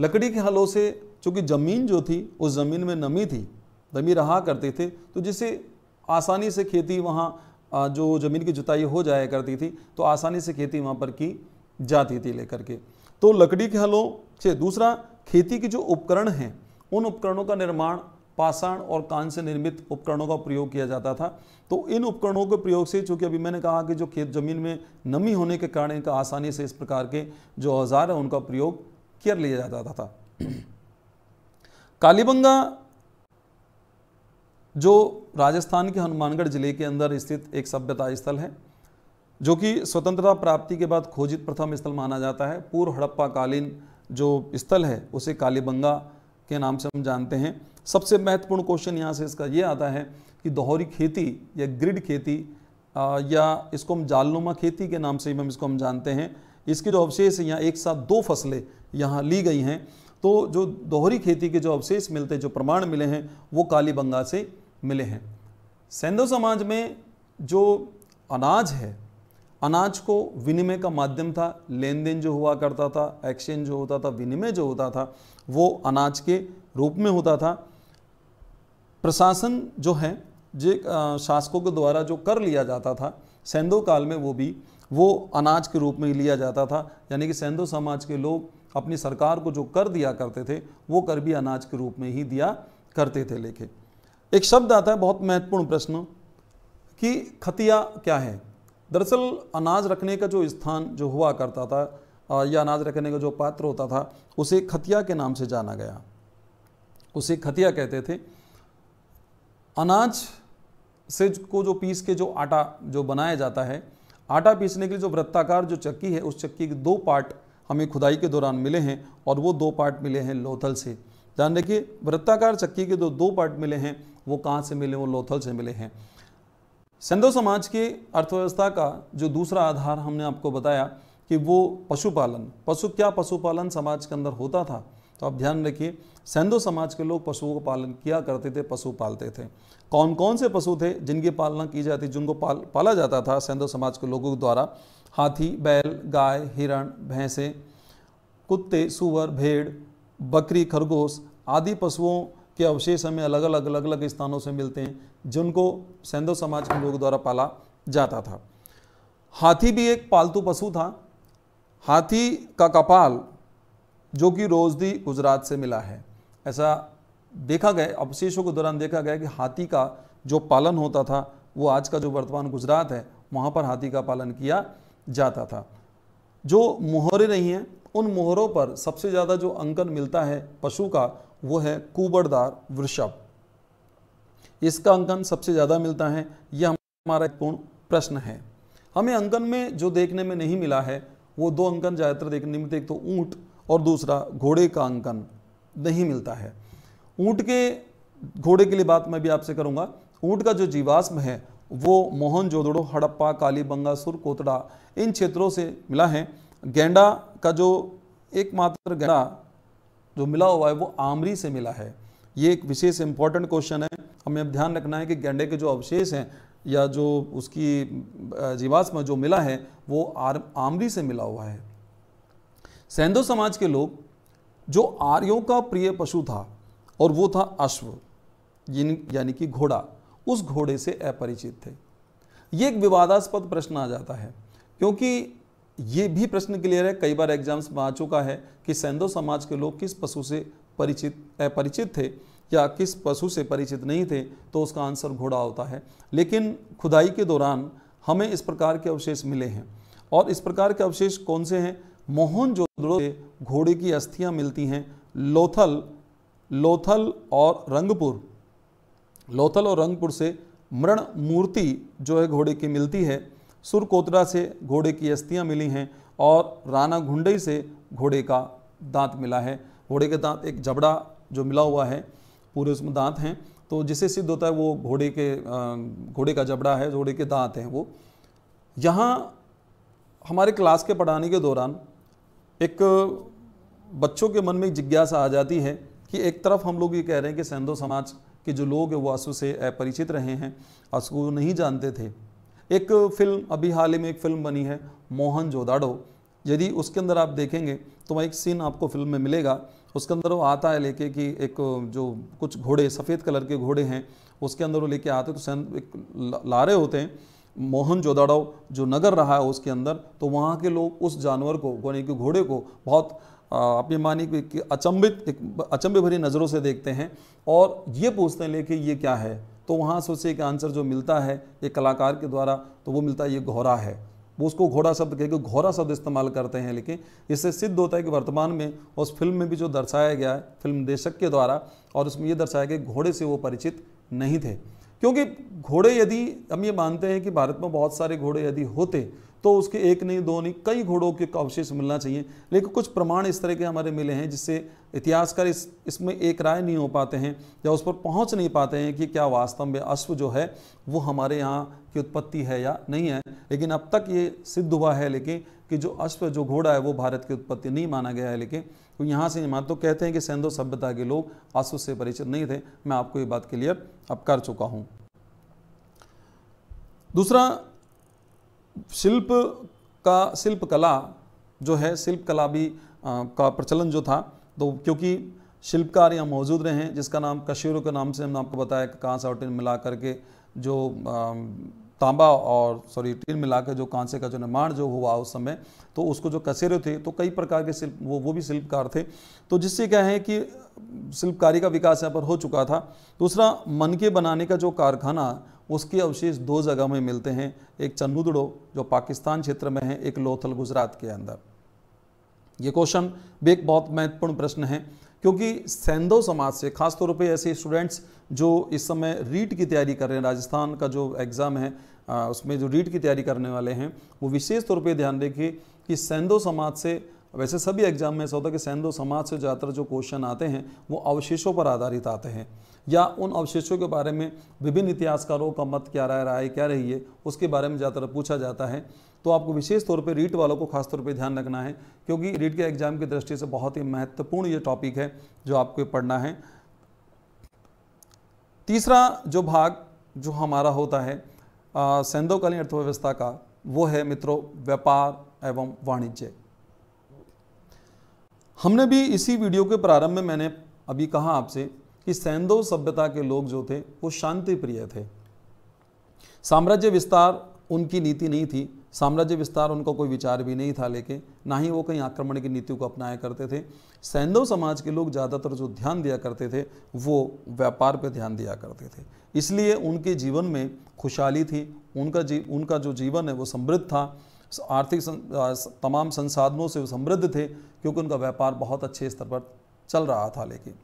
लकड़ी के हलों से चूँकि ज़मीन जो थी उस ज़मीन में नमी थी नमी रहा करते थे तो जिसे आसानी से खेती वहाँ जो ज़मीन की जुताई हो जाया करती थी तो आसानी से खेती वहाँ पर की जाती थी लेकर के तो लकड़ी के हलों से दूसरा खेती के जो उपकरण हैं उन उपकरणों का निर्माण पाषाण और कान से निर्मित उपकरणों का प्रयोग किया जाता था तो इन उपकरणों के प्रयोग से चूँकि अभी मैंने कहा कि जो खेत जमीन में नमी होने के कारण इनका आसानी से इस प्रकार के जो औजार है उनका प्रयोग कर लिया जाता था कालीबंगा जो राजस्थान के हनुमानगढ़ जिले के अंदर स्थित एक सभ्यता स्थल है जो कि स्वतंत्रता प्राप्ति के बाद खोजित प्रथम स्थल माना जाता है पूर्व हड़प्पा कालीन जो स्थल है उसे कालीबंगा के नाम से हम जानते हैं सबसे महत्वपूर्ण क्वेश्चन यहाँ से इसका ये आता है कि दोहरी खेती या ग्रिड खेती आ, या इसको हम जालनुमा खेती के नाम से हम इसको हम जानते हैं इसके जो अवशेष हैं यहाँ एक साथ दो फसलें यहाँ ली गई हैं तो जो दोहरी खेती के जो अवशेष मिलते जो प्रमाण मिले हैं वो कालीबंगा से मिले हैं सेंधो समाज में जो अनाज है अनाज को विनिमय का माध्यम था लेन देन जो हुआ करता था एक्सचेंज जो होता था विनिमय जो होता था वो अनाज के रूप में होता था प्रशासन जो है जे शासकों के द्वारा जो कर लिया जाता था सेंधो काल में वो भी वो अनाज के रूप में लिया जाता था यानी कि सेंधो समाज के लोग अपनी सरकार को जो कर दिया करते थे वो कर भी अनाज के रूप में ही दिया करते थे लेके एक शब्द आता है बहुत महत्वपूर्ण प्रश्न कि खतिया क्या है दरअसल अनाज रखने का जो स्थान जो हुआ करता था या अनाज रखने का जो पात्र होता था उसे खतिया के नाम से जाना गया उसे खतिया कहते थे अनाज से को जो पीस के जो आटा जो बनाया जाता है आटा पीसने के लिए जो वृत्ताकार जो चक्की है उस चक्की के दो पार्ट हमें खुदाई के दौरान मिले हैं और वो दो पार्ट मिले हैं लोथल से ध्यान रखिए वृत्ताकार चक्की के जो दो, दो पार्ट मिले हैं वो कहाँ से मिले वो लोथल से मिले हैं सिंधु समाज की अर्थव्यवस्था का जो दूसरा आधार हमने आपको बताया कि वो पशुपालन पशु क्या पशुपालन समाज के अंदर होता था तो आप ध्यान रखिए सिंधु समाज के लोग पशुओं का पालन किया करते थे पशु पालते थे कौन कौन से पशु थे जिनकी पालना की जाती जिनको पाल पाला जाता था सिंधु समाज के लोगों द्वारा हाथी बैल गाय हिरण भैंसे कुत्ते सुअर भेड़ बकरी खरगोश आदि पशुओं के अवशेष हमें अलग अलग अलग अलग स्थानों से मिलते हैं जिनको सेंधो समाज के लोगों द्वारा पाला जाता था हाथी भी एक पालतू पशु था हाथी का कपाल जो कि रोजदी गुजरात से मिला है ऐसा देखा गया अवशेषों के दौरान देखा गया कि हाथी का जो पालन होता था वो आज का जो वर्तमान गुजरात है वहाँ पर हाथी का पालन किया जाता था जो मोहरे नहीं हैं उन मोहरों पर सबसे ज़्यादा जो अंकन मिलता है पशु का वो है कुबड़दार वृषभ इसका अंकन सबसे ज़्यादा मिलता है यह हमारा एक पूर्ण प्रश्न है हमें अंकन में जो देखने में नहीं मिला है वो दो अंकन ज़्यादातर देखने में एक तो ऊँट और दूसरा घोड़े का अंकन नहीं मिलता है ऊँट के घोड़े के लिए बात मैं भी आपसे करूँगा ऊँट का जो जीवाश्म है वो मोहन जोदड़ो हड़प्पा सुर कोतड़ा इन क्षेत्रों से मिला है गेंडा का जो एकमात्र गेंडा जो मिला हुआ है वो आमरी से मिला है ये एक विशेष इंपॉर्टेंट क्वेश्चन है हमें ध्यान रखना है कि गेंडे के जो अवशेष हैं या जो उसकी जीवाश्म जो मिला है वो आमरी से मिला हुआ है सेंधो समाज के लोग जो आर्यों का प्रिय पशु था और वो था अश्व यानी कि घोड़ा उस घोड़े से अपरिचित थे ये एक विवादास्पद प्रश्न आ जाता है क्योंकि ये भी प्रश्न क्लियर है कई बार एग्जाम्स में आ चुका है कि सैंधो समाज के लोग किस पशु से परिचित परिचित थे या किस पशु से परिचित नहीं थे तो उसका आंसर घोड़ा होता है लेकिन खुदाई के दौरान हमें इस प्रकार के अवशेष मिले हैं और इस प्रकार के अवशेष कौन से हैं मोहन जोदड़ो से घोड़े की अस्थियां मिलती हैं लोथल लोथल और रंगपुर लोथल और रंगपुर से मृण मूर्ति जो है घोड़े की मिलती है सुरकोतरा से घोड़े की अस्थियाँ मिली हैं और राना घुंडई से घोड़े का दांत मिला है घोड़े के दांत एक जबड़ा जो मिला हुआ है पूरे उसमें दांत हैं तो जिसे सिद्ध होता है वो घोड़े के घोड़े का जबड़ा है घोड़े के दांत हैं वो यहाँ हमारे क्लास के पढ़ाने के दौरान एक बच्चों के मन में जिज्ञासा आ जाती है कि एक तरफ हम लोग ये कह रहे हैं कि सैंधो समाज के जो लोग हैं वो आंसू से अपरिचित रहे हैं आंसू को नहीं जानते थे एक फिल्म अभी हाल ही में एक फिल्म बनी है मोहन जोदाड़ो यदि उसके अंदर आप देखेंगे तो वह एक सीन आपको फिल्म में मिलेगा उसके अंदर वो आता है लेके कि एक जो कुछ घोड़े सफ़ेद कलर के घोड़े हैं उसके अंदर वो लेके आते तो सैन एक लारे होते हैं मोहन जोदाड़ो जो नगर रहा है उसके अंदर तो वहाँ के लोग उस जानवर को यानी कि घोड़े को बहुत अपनी मानी कि अचंभित एक अचंभे भरी नज़रों से देखते हैं और ये पूछते हैं लेके ये क्या है तो वहाँ से उसे एक आंसर जो मिलता है एक कलाकार के द्वारा तो वो मिलता है ये घोड़ा है वो उसको घोड़ा शब्द कहेंगे घोड़ा शब्द इस्तेमाल करते हैं लेकिन इससे सिद्ध होता है कि वर्तमान में उस फिल्म में भी जो दर्शाया गया है फिल्म देशक के द्वारा और उसमें ये दर्शाया गया घोड़े से वो परिचित नहीं थे क्योंकि घोड़े यदि हम ये मानते हैं कि भारत में बहुत सारे घोड़े यदि होते तो उसके एक नहीं दो नहीं कई घोड़ों के अवशेष मिलना चाहिए लेकिन कुछ प्रमाण इस तरह के हमारे मिले हैं जिससे इतिहासकार इस इसमें एक राय नहीं हो पाते हैं या उस पर पहुंच नहीं पाते हैं कि क्या वास्तव में अश्व जो है वो हमारे यहाँ की उत्पत्ति है या नहीं है लेकिन अब तक ये सिद्ध हुआ है लेकिन कि जो अश्व जो घोड़ा है वो भारत की उत्पत्ति नहीं माना गया है लेकिन तो यहाँ से मान तो कहते हैं कि सेंधो सभ्यता के लोग अश्व से परिचित नहीं थे मैं आपको ये बात क्लियर अब कर चुका हूँ दूसरा शिल्प का शिल्प कला जो है शिल्प कला भी आ, का प्रचलन जो था तो क्योंकि शिल्पकार यहाँ मौजूद रहे हैं जिसका नाम कशीरों के नाम से हमने आपको बताया कि कांस और टिन मिला करके जो तांबा और सॉरी टिन मिला के जो कांसे का जो निर्माण जो हुआ उस समय तो उसको जो कसेरे थे तो कई प्रकार के शिल्प वो वो भी शिल्पकार थे तो जिससे क्या है कि शिल्पकारी का विकास यहाँ पर हो चुका था दूसरा मन के बनाने का जो कारखाना उसके अवशेष दो जगह में मिलते हैं एक चन्नुदड़ो जो पाकिस्तान क्षेत्र में है एक लोथल गुजरात के अंदर ये क्वेश्चन भी एक बहुत महत्वपूर्ण प्रश्न है क्योंकि सेंधो समाज से खासतौर पे ऐसे स्टूडेंट्स जो इस समय रीट की तैयारी कर रहे हैं राजस्थान का जो एग्ज़ाम है आ, उसमें जो रीट की तैयारी करने वाले हैं वो विशेष तौर पे ध्यान रखिए कि सेंधो समाज से वैसे सभी एग्जाम में ऐसा होता है कि सेंधो समाज से ज़्यादातर जो क्वेश्चन आते हैं वो अवशेषों पर आधारित आते हैं या उन अवशेषों के बारे में विभिन्न इतिहासकारों का मत क्या रहा है क्या रही है उसके बारे में ज़्यादातर पूछा जाता है तो आपको विशेष तौर पर रीट वालों को खास तौर पर ध्यान रखना है क्योंकि रीट के एग्जाम की दृष्टि से बहुत ही महत्वपूर्ण ये टॉपिक है जो आपको पढ़ना है तीसरा जो भाग जो हमारा होता है सैंधवकालीन अर्थव्यवस्था का वो है मित्रों व्यापार एवं वाणिज्य हमने भी इसी वीडियो के प्रारंभ में मैंने अभी कहा आपसे कि सैंदो सभ्यता के लोग जो थे वो शांति प्रिय थे साम्राज्य विस्तार उनकी नीति नहीं थी साम्राज्य विस्तार उनका कोई विचार भी नहीं था लेकिन ना ही वो कहीं आक्रमण की नीतियों को अपनाया करते थे सैंधव समाज के लोग ज़्यादातर जो ध्यान दिया करते थे वो व्यापार पे ध्यान दिया करते थे इसलिए उनके जीवन में खुशहाली थी उनका जी उनका जो जीवन है वो समृद्ध था आर्थिक सं, तमाम संसाधनों से वो समृद्ध थे क्योंकि उनका व्यापार बहुत अच्छे स्तर पर चल रहा था लेकिन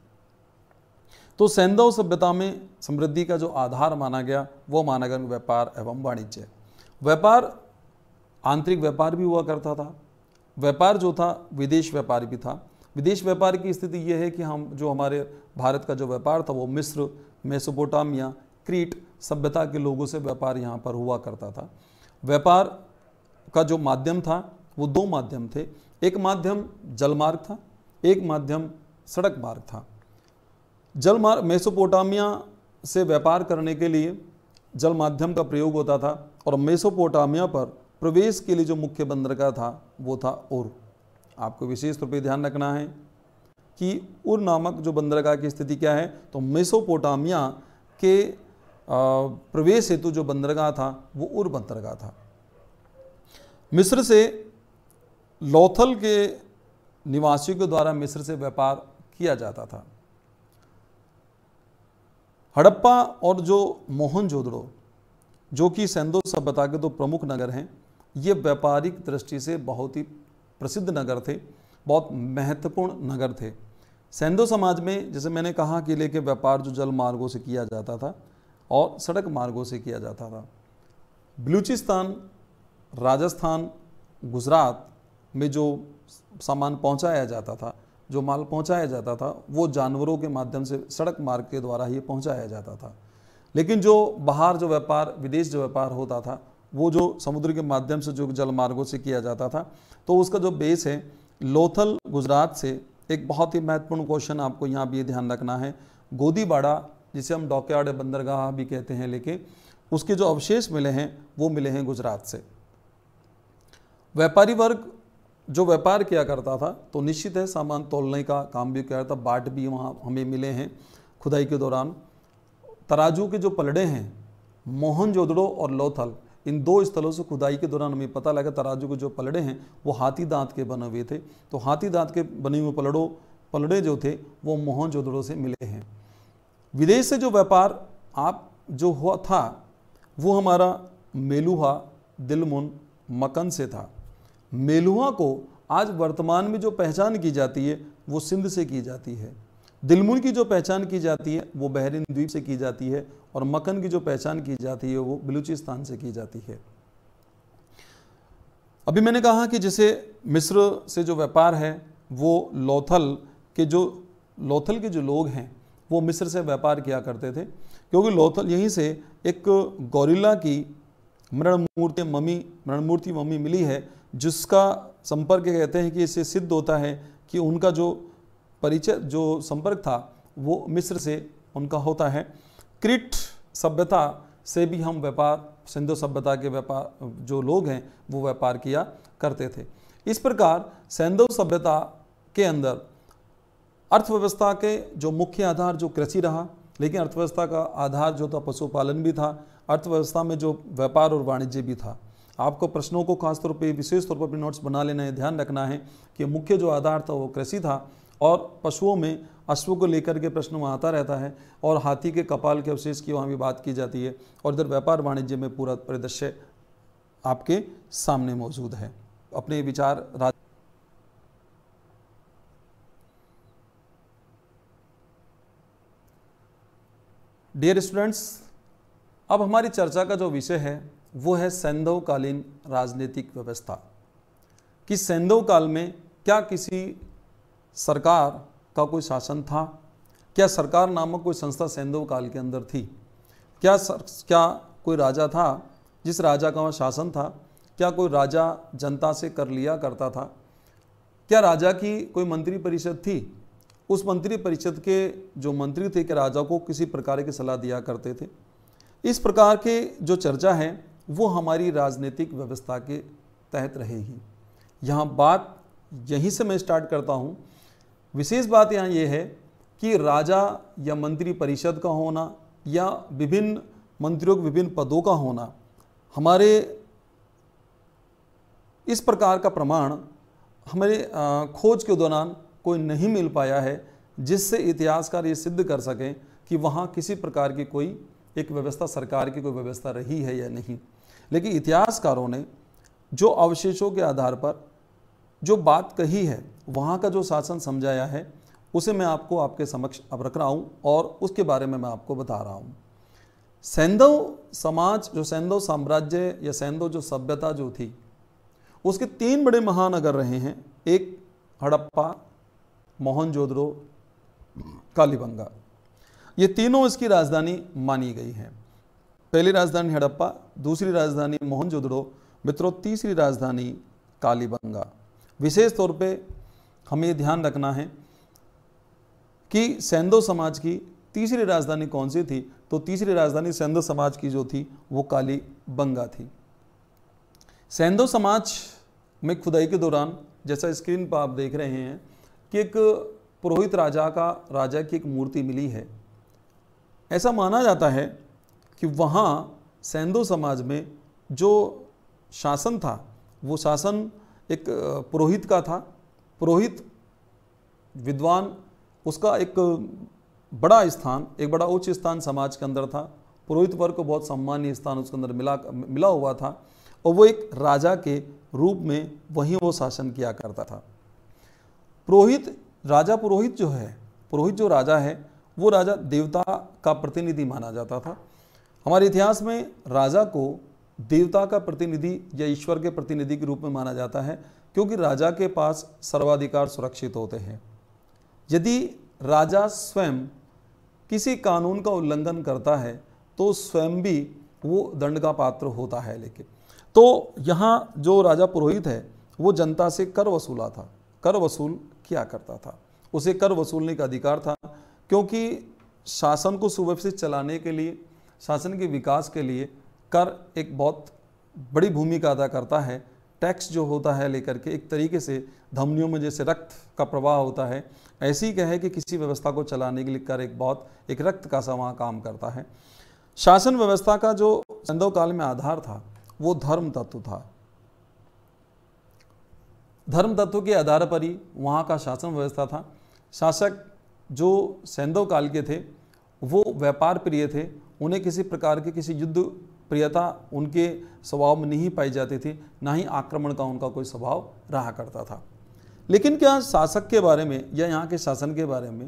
तो सैंधव सभ्यता में समृद्धि का जो आधार माना गया वो माना गया व्यापार एवं वाणिज्य व्यापार आंतरिक व्यापार भी हुआ करता था व्यापार जो था विदेश व्यापार भी था विदेश व्यापार की स्थिति यह है कि हम जो हमारे भारत का जो व्यापार था वो मिस्र मेसोपोटामिया क्रीट सभ्यता के लोगों से व्यापार यहाँ पर हुआ करता था व्यापार का जो माध्यम था वो दो माध्यम थे एक माध्यम जलमार्ग था एक माध्यम सड़क मार्ग था जल मार्ग मेसोपोटामिया से व्यापार करने के लिए जल माध्यम का प्रयोग होता था और मेसोपोटामिया पर प्रवेश के लिए जो मुख्य बंदरगाह था वो था उर आपको विशेष तौर पर ध्यान रखना है कि उर नामक जो बंदरगाह की स्थिति क्या है तो मेसोपोटामिया के प्रवेश हेतु जो बंदरगाह था वो उर बंदरगाह था मिस्र से लोथल के निवासियों के द्वारा मिस्र से व्यापार किया जाता था हड़प्पा और जो मोहनजोदड़ो जो कि सेंदो सभ्यता के दो प्रमुख नगर हैं ये व्यापारिक दृष्टि से बहुत ही प्रसिद्ध नगर थे बहुत महत्वपूर्ण नगर थे सेंदो समाज में जैसे मैंने कहा कि लेके व्यापार जो जल मार्गों से किया जाता था और सड़क मार्गों से किया जाता था बलूचिस्तान राजस्थान गुजरात में जो सामान पहुंचाया जाता था जो माल पहुंचाया जाता था वो जानवरों के माध्यम से सड़क मार्ग के द्वारा ही पहुंचाया जाता था लेकिन जो बाहर जो व्यापार विदेश जो व्यापार होता था वो जो समुद्र के माध्यम से जो जल मार्गों से किया जाता था तो उसका जो बेस है लोथल गुजरात से एक बहुत ही महत्वपूर्ण क्वेश्चन आपको यहाँ भी ध्यान रखना है गोदीबाड़ा जिसे हम डॉकयार्ड बंदरगाह भी कहते हैं लेके उसके जो अवशेष मिले हैं वो मिले हैं गुजरात से व्यापारी वर्ग जो व्यापार किया करता था तो निश्चित है सामान तोलने का काम भी किया था बाट भी वहाँ हमें मिले हैं खुदाई के दौरान तराजू के जो पलड़े हैं जोदड़ो और लोथल इन दो स्थलों से खुदाई के दौरान हमें पता लगा तराजू के जो पलड़े हैं वो हाथी दांत के बने हुए थे तो हाथी दांत के बने हुए पलड़ों पलड़े जो थे वो मोहन जोदड़ो से मिले हैं विदेश से जो व्यापार आप जो हुआ था वो हमारा मेलुहा दिलमुन मकन से था मेलुहा को आज वर्तमान में जो पहचान की जाती है वो सिंध से की जाती है दिलमुन की जो पहचान की जाती है वो बहरीन द्वीप से की जाती है और मकन की जो पहचान की जाती है वो बलूचिस्तान से की जाती है अभी मैंने कहा कि जैसे मिस्र से जो व्यापार है वो लोथल के जो लोथल के जो लोग हैं वो मिस्र से व्यापार किया करते थे क्योंकि लोथल यहीं से एक गोरिल्ला की मृणमूर्ति मम्मी मृणमूर्ति मम्मी मिली है जिसका संपर्क कहते हैं कि इससे सिद्ध होता है कि उनका जो परिचय जो संपर्क था वो मिस्र से उनका होता है क्रिट सभ्यता से भी हम व्यापार सिंधु सभ्यता के व्यापार जो लोग हैं वो व्यापार किया करते थे इस प्रकार सिंधु सभ्यता के अंदर अर्थव्यवस्था के जो मुख्य आधार जो कृषि रहा लेकिन अर्थव्यवस्था का आधार जो था पशुपालन भी था अर्थव्यवस्था में जो व्यापार और वाणिज्य भी था आपको प्रश्नों को खासतौर पर विशेष तौर पर अपने नोट्स बना लेना है ध्यान रखना है कि मुख्य जो आधार था वो कृषि था और पशुओं में अश्व को लेकर के प्रश्न वहाँ आता रहता है और हाथी के कपाल के अवशेष की वहाँ भी बात की जाती है और इधर व्यापार वाणिज्य में पूरा परिदृश्य आपके सामने मौजूद है अपने विचार डियर स्टूडेंट्स अब हमारी चर्चा का जो विषय है वो है सैंधवकालीन राजनीतिक व्यवस्था कि सैंधव काल में क्या किसी सरकार का कोई शासन था क्या सरकार नामक कोई संस्था सैंधव काल के अंदर थी क्या सर, क्या कोई राजा था जिस राजा का वहाँ शासन था क्या कोई राजा जनता से कर लिया करता था क्या राजा की कोई मंत्री परिषद थी उस मंत्री परिषद के जो मंत्री थे कि राजा को किसी प्रकार की सलाह दिया करते थे इस प्रकार के जो चर्चा है वो हमारी राजनीतिक व्यवस्था के तहत रहेगी यहाँ बात यहीं से मैं स्टार्ट करता हूँ विशेष बात यहाँ ये है कि राजा या मंत्री परिषद का होना या विभिन्न मंत्रियों के विभिन्न पदों का होना हमारे इस प्रकार का प्रमाण हमारे खोज के दौरान कोई नहीं मिल पाया है जिससे इतिहासकार ये सिद्ध कर सकें कि वहाँ किसी प्रकार की कोई एक व्यवस्था सरकार की कोई व्यवस्था रही है या नहीं लेकिन इतिहासकारों ने जो अवशेषों के आधार पर जो बात कही है वहाँ का जो शासन समझाया है उसे मैं आपको आपके समक्ष अब रख रहा हूँ और उसके बारे में मैं आपको बता रहा हूँ सैंधव समाज जो सैंदव साम्राज्य या सैंधव जो सभ्यता जो थी उसके तीन बड़े महानगर रहे हैं एक हड़प्पा मोहनजोदड़ो कालीबंगा ये तीनों इसकी राजधानी मानी गई है पहली राजधानी हड़प्पा दूसरी राजधानी मोहनजोदड़ो मित्रों तीसरी राजधानी कालीबंगा विशेष तौर पे हमें ध्यान रखना है कि सेंधो समाज की तीसरी राजधानी कौन सी थी तो तीसरी राजधानी सेंधो समाज की जो थी वो कालीबंगा थी सेंधो समाज में खुदाई के दौरान जैसा स्क्रीन पर आप देख रहे हैं कि एक पुरोहित राजा का राजा की एक मूर्ति मिली है ऐसा माना जाता है कि वहाँ सैंदो समाज में जो शासन था वो शासन एक पुरोहित का था पुरोहित विद्वान उसका एक बड़ा स्थान एक बड़ा उच्च स्थान समाज के अंदर था पुरोहित वर्ग को बहुत सम्मान्य स्थान उसके अंदर मिला मिला हुआ था और वो एक राजा के रूप में वहीं वो शासन किया करता था पुरोहित राजा पुरोहित जो है पुरोहित जो राजा है वो राजा देवता का प्रतिनिधि माना जाता था हमारे इतिहास में राजा को देवता का प्रतिनिधि या ईश्वर के प्रतिनिधि के रूप में माना जाता है क्योंकि राजा के पास सर्वाधिकार सुरक्षित होते हैं यदि राजा स्वयं किसी कानून का उल्लंघन करता है तो स्वयं भी वो दंड का पात्र होता है लेकिन तो यहाँ जो राजा पुरोहित है वो जनता से कर वसूला था कर वसूल किया करता था उसे कर वसूलने का अधिकार था क्योंकि शासन को सुबह से चलाने के लिए शासन के विकास के लिए कर एक बहुत बड़ी भूमिका अदा करता है टैक्स जो होता है लेकर के एक तरीके से धमनियों में जैसे रक्त का प्रवाह होता है ऐसी कहे कि किसी व्यवस्था को चलाने के लिए कर एक बहुत एक रक्त का समा काम करता है शासन व्यवस्था का जो चंदो काल में आधार था वो धर्म तत्व था धर्म तत्व के आधार पर ही वहाँ का शासन व्यवस्था था शासक जो सैंधव काल के थे वो व्यापार प्रिय थे उन्हें किसी प्रकार के किसी युद्ध प्रियता उनके स्वभाव में नहीं पाई जाती थी ना ही आक्रमण का उनका कोई स्वभाव रहा करता था लेकिन क्या शासक के बारे में या यहाँ के शासन के बारे में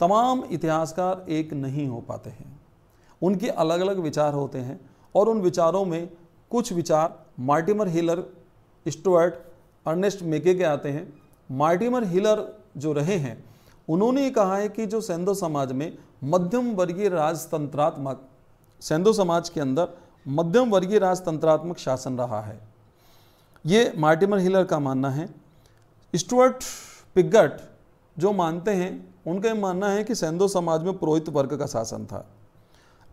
तमाम इतिहासकार एक नहीं हो पाते हैं उनके अलग अलग विचार होते हैं और उन विचारों में कुछ विचार Mortimer Wheeler Stuart Ernest Mackay के आते हैं मार्टिमर हिलर जो रहे हैं उन्होंने कहा है कि जो सेंधो समाज में मध्यम वर्गीय राजतंत्रात्मक सेंधो समाज के अंदर मध्यम वर्गीय राजतंत्रात्मक शासन रहा है ये मार्टिमर हिलर का मानना है स्टुअर्ट पिगट जो मानते हैं उनका ये मानना है कि सेंधो समाज में पुरोहित वर्ग का शासन था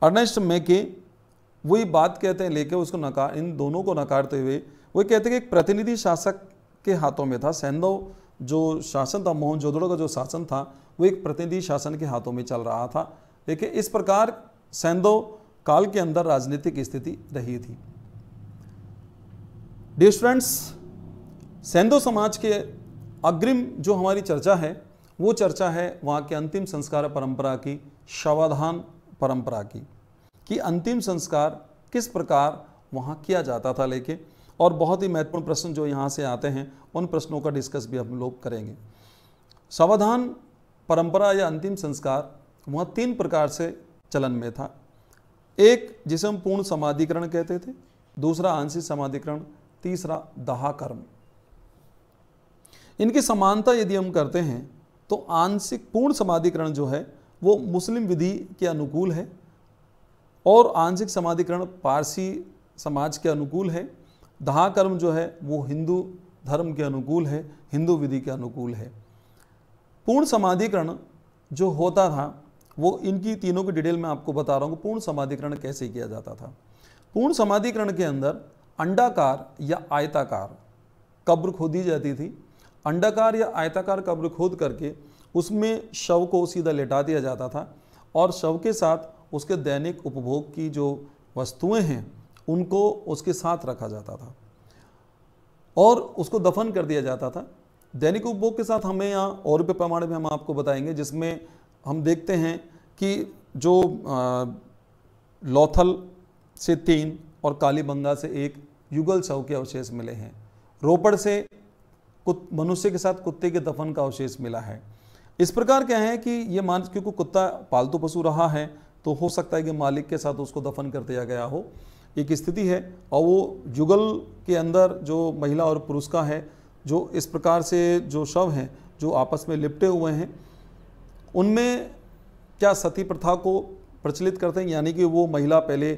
अर्नेस्ट मेके वही बात कहते हैं लेके उसको नकार इन दोनों को नकारते हुए वो कहते हैं कि एक प्रतिनिधि शासक के हाथों में था सेंधो जो शासन था मोहन जोदड़ो का जो शासन था वो एक प्रतिनिधि शासन के हाथों में चल रहा था देखिए इस प्रकार सैंदो काल के अंदर राजनीतिक स्थिति रही थी डियर स्टूडेंट्स सैंदो समाज के अग्रिम जो हमारी चर्चा है वो चर्चा है वहाँ के अंतिम संस्कार परंपरा की शवाधान परंपरा की कि अंतिम संस्कार किस प्रकार वहाँ किया जाता था लेके और बहुत ही महत्वपूर्ण प्रश्न जो यहाँ से आते हैं उन प्रश्नों का डिस्कस भी हम लोग करेंगे सावधान परंपरा या अंतिम संस्कार वह तीन प्रकार से चलन में था एक जिसे हम पूर्ण समाधिकरण कहते थे दूसरा आंशिक समाधिकरण तीसरा दहा कर्म इनकी समानता यदि हम करते हैं तो आंशिक पूर्ण समाधिकरण जो है वो मुस्लिम विधि के अनुकूल है और आंशिक समाधिकरण पारसी समाज के अनुकूल है दहा कर्म जो है वो हिंदू धर्म के अनुकूल है हिंदू विधि के अनुकूल है पूर्ण समाधिकरण जो होता था वो इनकी तीनों की डिटेल में आपको बता रहा हूँ पूर्ण समाधिकरण कैसे किया जाता था पूर्ण समाधिकरण के अंदर अंडाकार या आयताकार कब्र खोदी जाती थी अंडाकार या आयताकार कब्र खोद करके उसमें शव को सीधा लेटा दिया जाता था और शव के साथ उसके दैनिक उपभोग की जो वस्तुएं हैं उनको उसके साथ रखा जाता था और उसको दफन कर दिया जाता था दैनिक उपभोग के साथ हमें यहाँ और रुपये पैमाने में हम आपको बताएंगे जिसमें हम देखते हैं कि जो लोथल से तीन और कालीबंगा से एक युगल शव के अवशेष मिले हैं रोपड़ से मनुष्य के साथ कुत्ते के दफन का अवशेष मिला है इस प्रकार क्या है कि ये मान क्योंकि कुत्ता पालतू पशु रहा है तो हो सकता है कि मालिक के साथ उसको दफन कर दिया गया हो एक स्थिति है और वो युगल के अंदर जो महिला और पुरुष का है जो इस प्रकार से जो शव हैं जो आपस में लिपटे हुए हैं उनमें क्या सती प्रथा को प्रचलित करते हैं यानी कि वो महिला पहले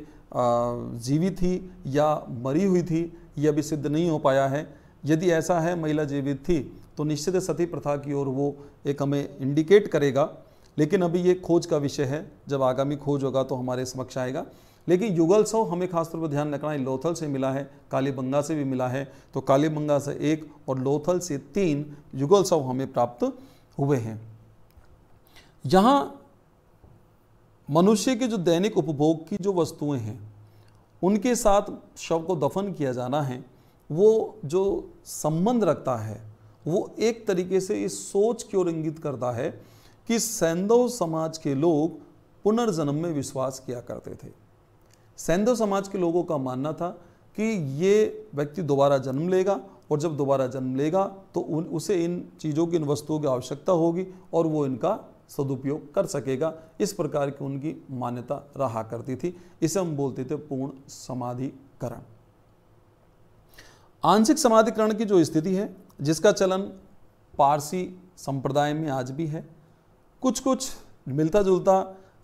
जीवित थी या मरी हुई थी ये अभी सिद्ध नहीं हो पाया है यदि ऐसा है महिला जीवित थी तो निश्चित सती प्रथा की ओर वो एक हमें इंडिकेट करेगा लेकिन अभी ये खोज का विषय है जब आगामी खोज होगा तो हमारे समक्ष आएगा लेकिन युगल सौ हमें खासतौर पर ध्यान रखना है लोथल से मिला है कालीबंगा से भी मिला है तो कालीबंगा से एक और लोथल से तीन युगल सौ हमें प्राप्त हुए हैं यहाँ मनुष्य के जो दैनिक उपभोग की जो वस्तुएं हैं उनके साथ शव को दफन किया जाना है वो जो संबंध रखता है वो एक तरीके से इस सोच की ओर इंगित करता है कि सैंदव समाज के लोग पुनर्जन्म में विश्वास किया करते थे सैंधव समाज के लोगों का मानना था कि ये व्यक्ति दोबारा जन्म लेगा और जब दोबारा जन्म लेगा तो उन उसे इन चीज़ों की इन वस्तुओं की आवश्यकता होगी और वो इनका सदुपयोग कर सकेगा इस प्रकार की उनकी मान्यता रहा करती थी इसे हम बोलते थे पूर्ण समाधिकरण आंशिक समाधिकरण की जो स्थिति है जिसका चलन पारसी संप्रदाय में आज भी है कुछ कुछ मिलता जुलता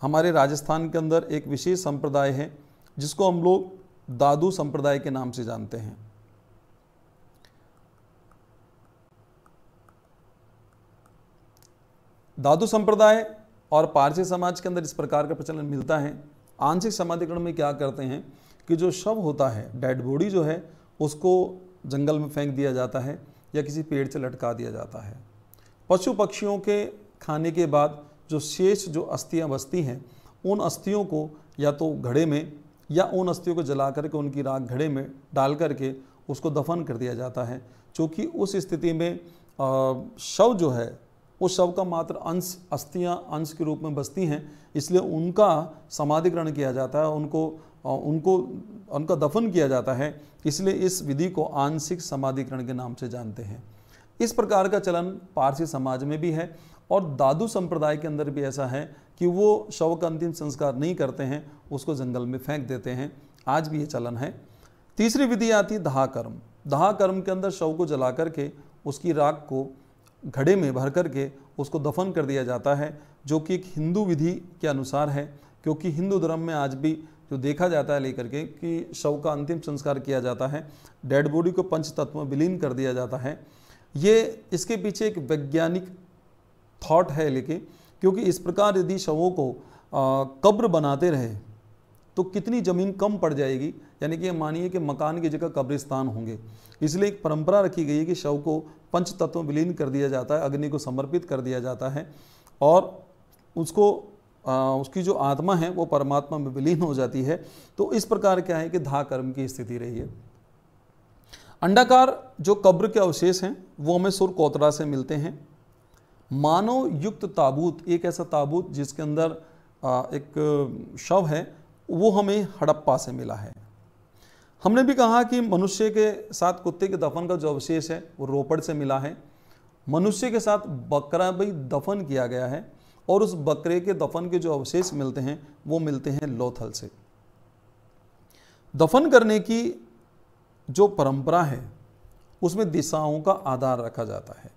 हमारे राजस्थान के अंदर एक विशेष संप्रदाय है जिसको हम लोग दादू संप्रदाय के नाम से जानते हैं दादू संप्रदाय और पारसी समाज के अंदर इस प्रकार का प्रचलन मिलता है आंशिक समाधिकरण में क्या करते हैं कि जो शव होता है डेड बॉडी जो है उसको जंगल में फेंक दिया जाता है या किसी पेड़ से लटका दिया जाता है पशु पक्षियों के खाने के बाद जो शेष जो अस्थियाँ बसती हैं उन अस्थियों को या तो घड़े में या उन अस्थियों को जला करके उनकी राख घड़े में डाल करके उसको दफन कर दिया जाता है चूँकि उस स्थिति में शव जो है उस शव का मात्र अंश अस्थियां अंश के रूप में बसती हैं इसलिए उनका समाधिकरण किया जाता है उनको उनको उनका दफन किया जाता है इसलिए इस विधि को आंशिक समाधिकरण के नाम से जानते हैं इस प्रकार का चलन पारसी समाज में भी है और दादू संप्रदाय के अंदर भी ऐसा है कि वो शव का अंतिम संस्कार नहीं करते हैं उसको जंगल में फेंक देते हैं आज भी ये चलन है तीसरी विधि आती है दहा कर्म दहा कर्म के अंदर शव को जला करके उसकी राख को घड़े में भर करके उसको दफन कर दिया जाता है जो कि एक हिंदू विधि के अनुसार है क्योंकि हिंदू धर्म में आज भी जो देखा जाता है लेकर के कि शव का अंतिम संस्कार किया जाता है डेड बॉडी को पंच तत्व विलीन कर दिया जाता है ये इसके पीछे एक वैज्ञानिक थॉट है लेके क्योंकि इस प्रकार यदि शवों को कब्र बनाते रहे तो कितनी ज़मीन कम पड़ जाएगी यानी कि मानिए कि मकान की जगह कब्रिस्तान होंगे इसलिए एक परंपरा रखी गई है कि शव को पंच तत्व विलीन कर दिया जाता है अग्नि को समर्पित कर दिया जाता है और उसको आ, उसकी जो आत्मा है वो परमात्मा में विलीन हो जाती है तो इस प्रकार क्या है कि धा कर्म की स्थिति रही है अंडाकार जो कब्र के अवशेष हैं वो हमें सुर कोतरा से मिलते हैं मानव युक्त ताबूत एक ऐसा ताबूत जिसके अंदर एक शव है वो हमें हड़प्पा से मिला है हमने भी कहा कि मनुष्य के साथ कुत्ते के दफन का जो अवशेष है वो रोपड़ से मिला है मनुष्य के साथ बकरा भी दफन किया गया है और उस बकरे के दफन के जो अवशेष मिलते हैं वो मिलते हैं लोथल से दफन करने की जो परंपरा है उसमें दिशाओं का आधार रखा जाता है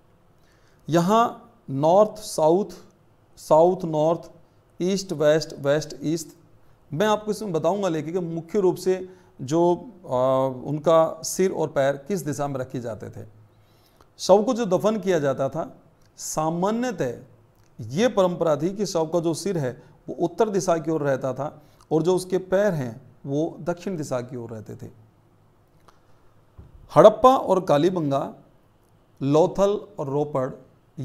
यहाँ north south south north east west west east मैं आपको इसमें बताऊंगा लेके मुख्य रूप से जो आ, उनका सिर और पैर किस दिशा में रखे जाते थे शव को जो दफन किया जाता था सामान्यतः ये परंपरा थी कि शव का जो सिर है वो उत्तर दिशा की ओर रहता था और जो उसके पैर हैं वो दक्षिण दिशा की ओर रहते थे हड़प्पा और कालीबंगा लोथल और रोपड़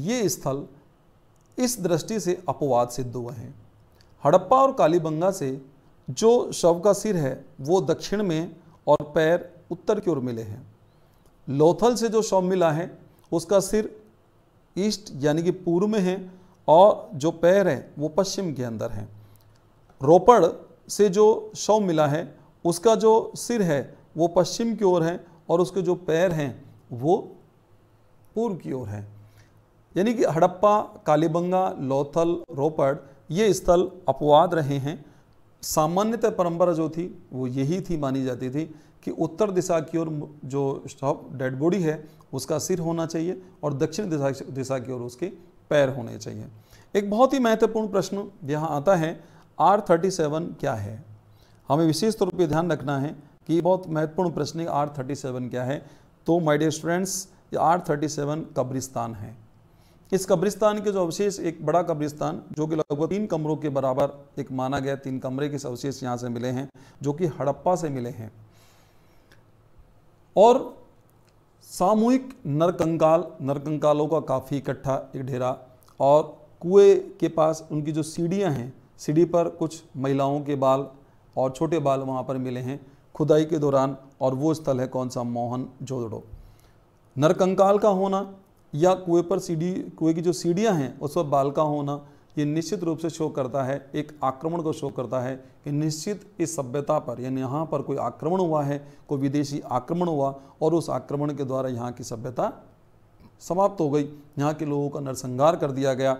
ये स्थल इस दृष्टि से अपवाद सिद्ध हुए हैं हड़प्पा और कालीबंगा से जो शव का सिर है वो दक्षिण में और पैर उत्तर की ओर मिले हैं लोथल से जो शव मिला है उसका सिर ईस्ट यानी कि पूर्व में है और जो पैर है वो पश्चिम के अंदर हैं रोपड़ से जो शव मिला है उसका जो सिर है वो पश्चिम की ओर है और उसके जो पैर हैं वो पूर्व की ओर हैं यानी कि हड़प्पा कालीबंगा लोथल रोपड़ ये स्थल अपवाद रहे हैं सामान्यतः परंपरा जो थी वो यही थी मानी जाती थी कि उत्तर दिशा की ओर जो स्टॉप डेड बॉडी है उसका सिर होना चाहिए और दक्षिण दिशा दिशा की ओर उसके पैर होने चाहिए एक बहुत ही महत्वपूर्ण प्रश्न यहाँ आता है आर थर्टी सेवन क्या है हमें विशेष तौर पर ध्यान रखना है कि बहुत महत्वपूर्ण प्रश्न आर थर्टी सेवन क्या है तो my dear students are thirty seven कब्रिस्तान है इस कब्रिस्तान के जो अवशेष एक बड़ा कब्रिस्तान जो कि लगभग तीन कमरों के बराबर एक माना गया तीन कमरे के अवशेष यहाँ से मिले हैं जो कि हड़प्पा से मिले हैं और सामूहिक नरकंकाल नरकंकालों का काफ़ी इकट्ठा एक ढेरा और कुएं के पास उनकी जो सीढ़ियाँ हैं सीढ़ी पर कुछ महिलाओं के बाल और छोटे बाल वहाँ पर मिले हैं खुदाई के दौरान और वो स्थल है कौन सा मोहन जोदड़ो नरकंकाल का होना या कुएं पर सीढ़ी कुएं की जो सीढ़ियाँ हैं उस पर बाल का होना ये निश्चित रूप से शो करता है एक आक्रमण को शो करता है कि निश्चित इस सभ्यता पर यानी यहाँ पर कोई आक्रमण हुआ है कोई विदेशी आक्रमण हुआ और उस आक्रमण के द्वारा यहाँ की सभ्यता समाप्त हो गई यहाँ के लोगों का नरसंहार कर दिया गया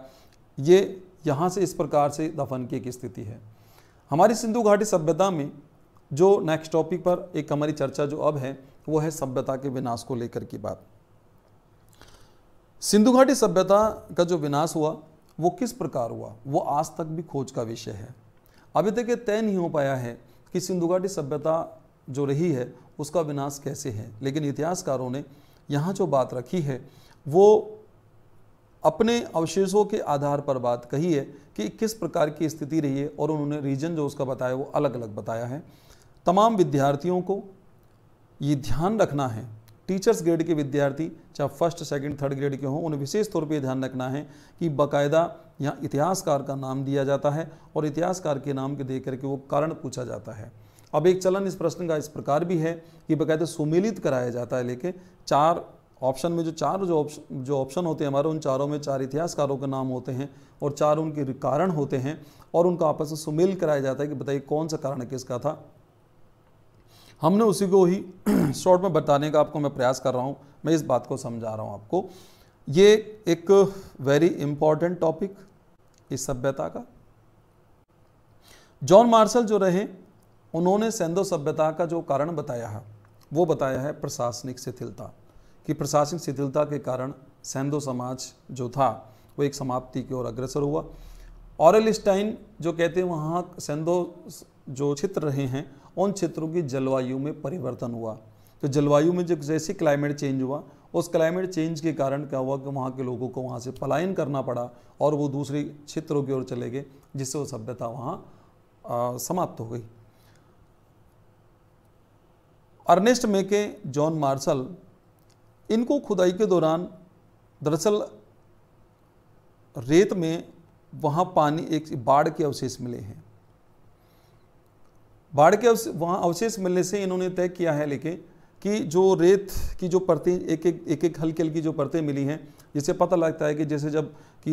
ये यहाँ से इस प्रकार से दफन की एक स्थिति है हमारी सिंधु घाटी सभ्यता में जो नेक्स्ट टॉपिक पर एक हमारी चर्चा जो अब है वो है सभ्यता के विनाश को लेकर की बात सिंधु घाटी सभ्यता का जो विनाश हुआ वो किस प्रकार हुआ वो आज तक भी खोज का विषय है अभी तक ये तय नहीं हो पाया है कि सिंधु घाटी सभ्यता जो रही है उसका विनाश कैसे है लेकिन इतिहासकारों ने यहाँ जो बात रखी है वो अपने अवशेषों के आधार पर बात कही है कि किस प्रकार की स्थिति रही है और उन्होंने रीजन जो उसका बताया वो अलग अलग बताया है तमाम विद्यार्थियों को ये ध्यान रखना है टीचर्स ग्रेड के विद्यार्थी चाहे फर्स्ट सेकंड थर्ड ग्रेड के हों उन्हें विशेष तौर पे ध्यान रखना है कि बाकायदा यहाँ इतिहासकार का नाम दिया जाता है और इतिहासकार के नाम के दे करके वो कारण पूछा जाता है अब एक चलन इस प्रश्न का इस प्रकार भी है कि बाकायदा सुमिलित कराया जाता है लेके चार ऑप्शन में जो चार जो ऑप्शन जो ऑप्शन होते हैं हमारे उन चारों में चार इतिहासकारों के नाम होते हैं और चार उनके कारण होते हैं और उनका आपस में सुमेल कराया जाता है कि बताइए कौन सा कारण किसका था हमने उसी को ही शॉर्ट में बताने का आपको मैं प्रयास कर रहा हूँ मैं इस बात को समझा रहा हूँ आपको ये एक वेरी इंपॉर्टेंट टॉपिक इस सभ्यता का जॉन मार्शल जो रहे उन्होंने सेंधो सभ्यता का जो कारण बताया है वो बताया है प्रशासनिक शिथिलता कि प्रशासनिक शिथिलता के कारण सेंधो समाज जो था वो एक समाप्ति की ओर अग्रसर हुआ ऑरल स्टाइन जो कहते हैं वहाँ सेंधो जो चित्र रहे हैं उन क्षेत्रों की जलवायु में परिवर्तन हुआ तो जलवायु में जब जैसे क्लाइमेट चेंज हुआ उस क्लाइमेट चेंज के कारण क्या हुआ कि वहाँ के लोगों को वहाँ से पलायन करना पड़ा और वो दूसरे क्षेत्रों की ओर चले गए जिससे वो सभ्यता वहाँ समाप्त हो गई अर्नेस्ट मेके जॉन मार्शल इनको खुदाई के दौरान दरअसल रेत में वहाँ पानी एक बाढ़ के अवशेष मिले हैं बाढ़ के वहाँ अवशेष मिलने से इन्होंने तय किया है लेके कि जो रेत की जो परतें एक एक एक एक हल्की हल्की जो परतें मिली हैं जिससे पता लगता है कि जैसे जब कि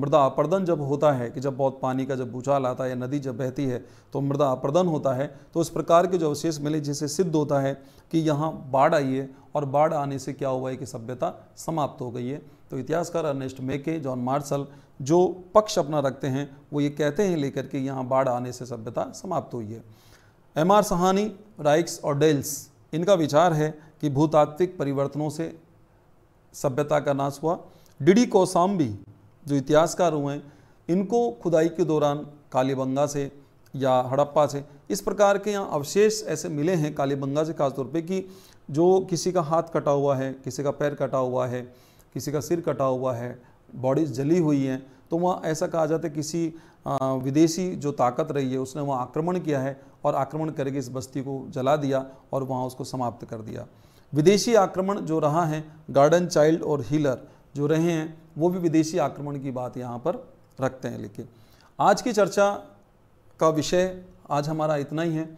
मृदा अपर्दन जब होता है कि जब बहुत पानी का जब भूचाल आता है या नदी जब बहती है तो मृदा अपर्दन होता है तो उस प्रकार के जो अवशेष मिले जिससे सिद्ध होता है कि यहाँ बाढ़ आई है और बाढ़ आने से क्या हुआ है कि सभ्यता समाप्त हो गई है तो इतिहासकार अर्नेस्ट मेके जॉन मार्शल जो पक्ष अपना रखते हैं वो ये कहते हैं लेकर के यहाँ बाढ़ आने से सभ्यता समाप्त हुई है एम आर सहानी राइक्स और डेल्स इनका विचार है कि भूतात्विक परिवर्तनों से सभ्यता का नाश हुआ डिडी कौसाम्बी जो इतिहासकार हुए इनको खुदाई के दौरान कालीबंगा से या हड़प्पा से इस प्रकार के यहाँ अवशेष ऐसे मिले हैं कालीबंगा से खासतौर पे कि जो किसी का हाथ कटा हुआ है किसी का पैर कटा हुआ है किसी का सिर कटा हुआ है बॉडीज जली हुई हैं तो वहाँ ऐसा कहा जाता है किसी विदेशी जो ताकत रही है उसने वहाँ आक्रमण किया है और आक्रमण करके इस बस्ती को जला दिया और वहाँ उसको समाप्त कर दिया विदेशी आक्रमण जो रहा है गार्डन चाइल्ड और हीलर जो रहे हैं वो भी विदेशी आक्रमण की बात यहाँ पर रखते हैं लेकिन आज की चर्चा का विषय आज हमारा इतना ही है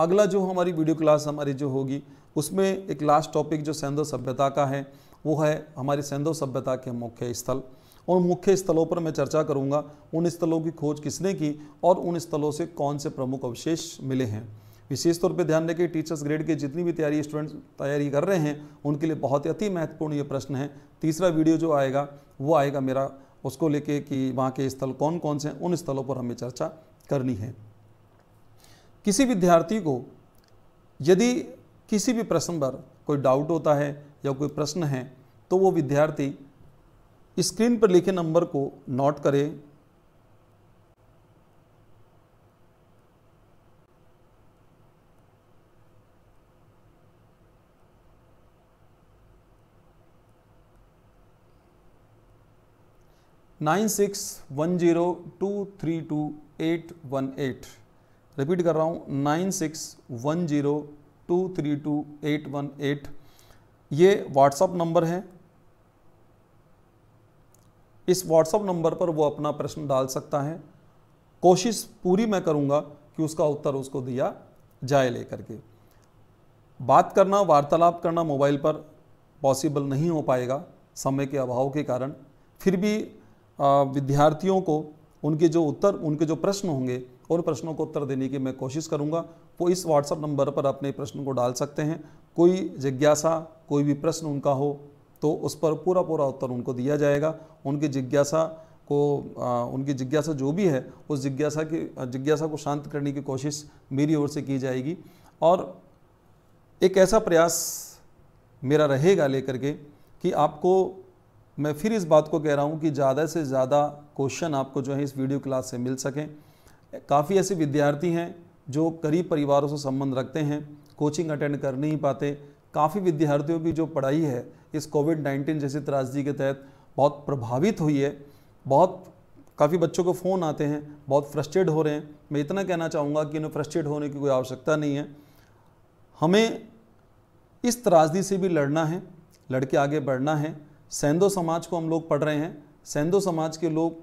अगला जो हमारी वीडियो क्लास हमारी जो होगी उसमें एक लास्ट टॉपिक जो सैंधव सभ्यता का है वो है हमारी सैंधव सभ्यता के मुख्य स्थल उन मुख्य स्थलों पर मैं चर्चा करूंगा उन स्थलों की खोज किसने की और उन स्थलों से कौन से प्रमुख अवशेष मिले हैं विशेष तौर पर ध्यान रखें टीचर्स ग्रेड के जितनी भी तैयारी स्टूडेंट्स तैयारी कर रहे हैं उनके लिए बहुत ही अति महत्वपूर्ण ये प्रश्न है तीसरा वीडियो जो आएगा वो आएगा मेरा उसको लेके कि वहाँ के स्थल कौन कौन से हैं उन स्थलों पर हमें चर्चा करनी है किसी विद्यार्थी को यदि किसी भी प्रश्न पर कोई डाउट होता है या कोई प्रश्न है तो वो विद्यार्थी स्क्रीन पर लिखे नंबर को नोट करें nine six one zero two three two eight one eight repeat कर रहा हूँ nine six one zero two three two eight one eight ये व्हाट्सअप नंबर है इस व्हाट्सअप नंबर पर वो अपना प्रश्न डाल सकता है कोशिश पूरी मैं करूँगा कि उसका उत्तर उसको दिया जाए लेकर के बात करना वार्तालाप करना मोबाइल पर पॉसिबल नहीं हो पाएगा समय के अभाव के कारण फिर भी विद्यार्थियों को उनके जो उत्तर उनके जो प्रश्न होंगे उन प्रश्नों को उत्तर देने की मैं कोशिश करूंगा वो इस व्हाट्सएप नंबर पर अपने प्रश्न को डाल सकते हैं कोई जिज्ञासा कोई भी प्रश्न उनका हो तो उस पर पूरा पूरा उत्तर उनको दिया जाएगा उनकी जिज्ञासा को आ, उनकी जिज्ञासा जो भी है उस जिज्ञासा की जिज्ञासा को शांत करने की कोशिश मेरी ओर से की जाएगी और एक ऐसा प्रयास मेरा रहेगा लेकर के कि आपको मैं फिर इस बात को कह रहा हूँ कि ज़्यादा से ज़्यादा क्वेश्चन आपको जो है इस वीडियो क्लास से मिल सकें काफ़ी ऐसे विद्यार्थी हैं जो करीब परिवारों से संबंध रखते हैं कोचिंग अटेंड कर नहीं पाते काफ़ी विद्यार्थियों की जो पढ़ाई है इस कोविड 19 जैसी त्रासदी के तहत बहुत प्रभावित हुई है बहुत काफ़ी बच्चों को फ़ोन आते हैं बहुत फ्रस्ट्रेट हो रहे हैं मैं इतना कहना चाहूँगा कि इन्हें फ्रस्ट्रेट होने की कोई आवश्यकता नहीं है हमें इस त्रासदी से भी लड़ना है लड़के आगे बढ़ना है सेंधो समाज को हम लोग पढ़ रहे हैं सेंधो समाज के लोग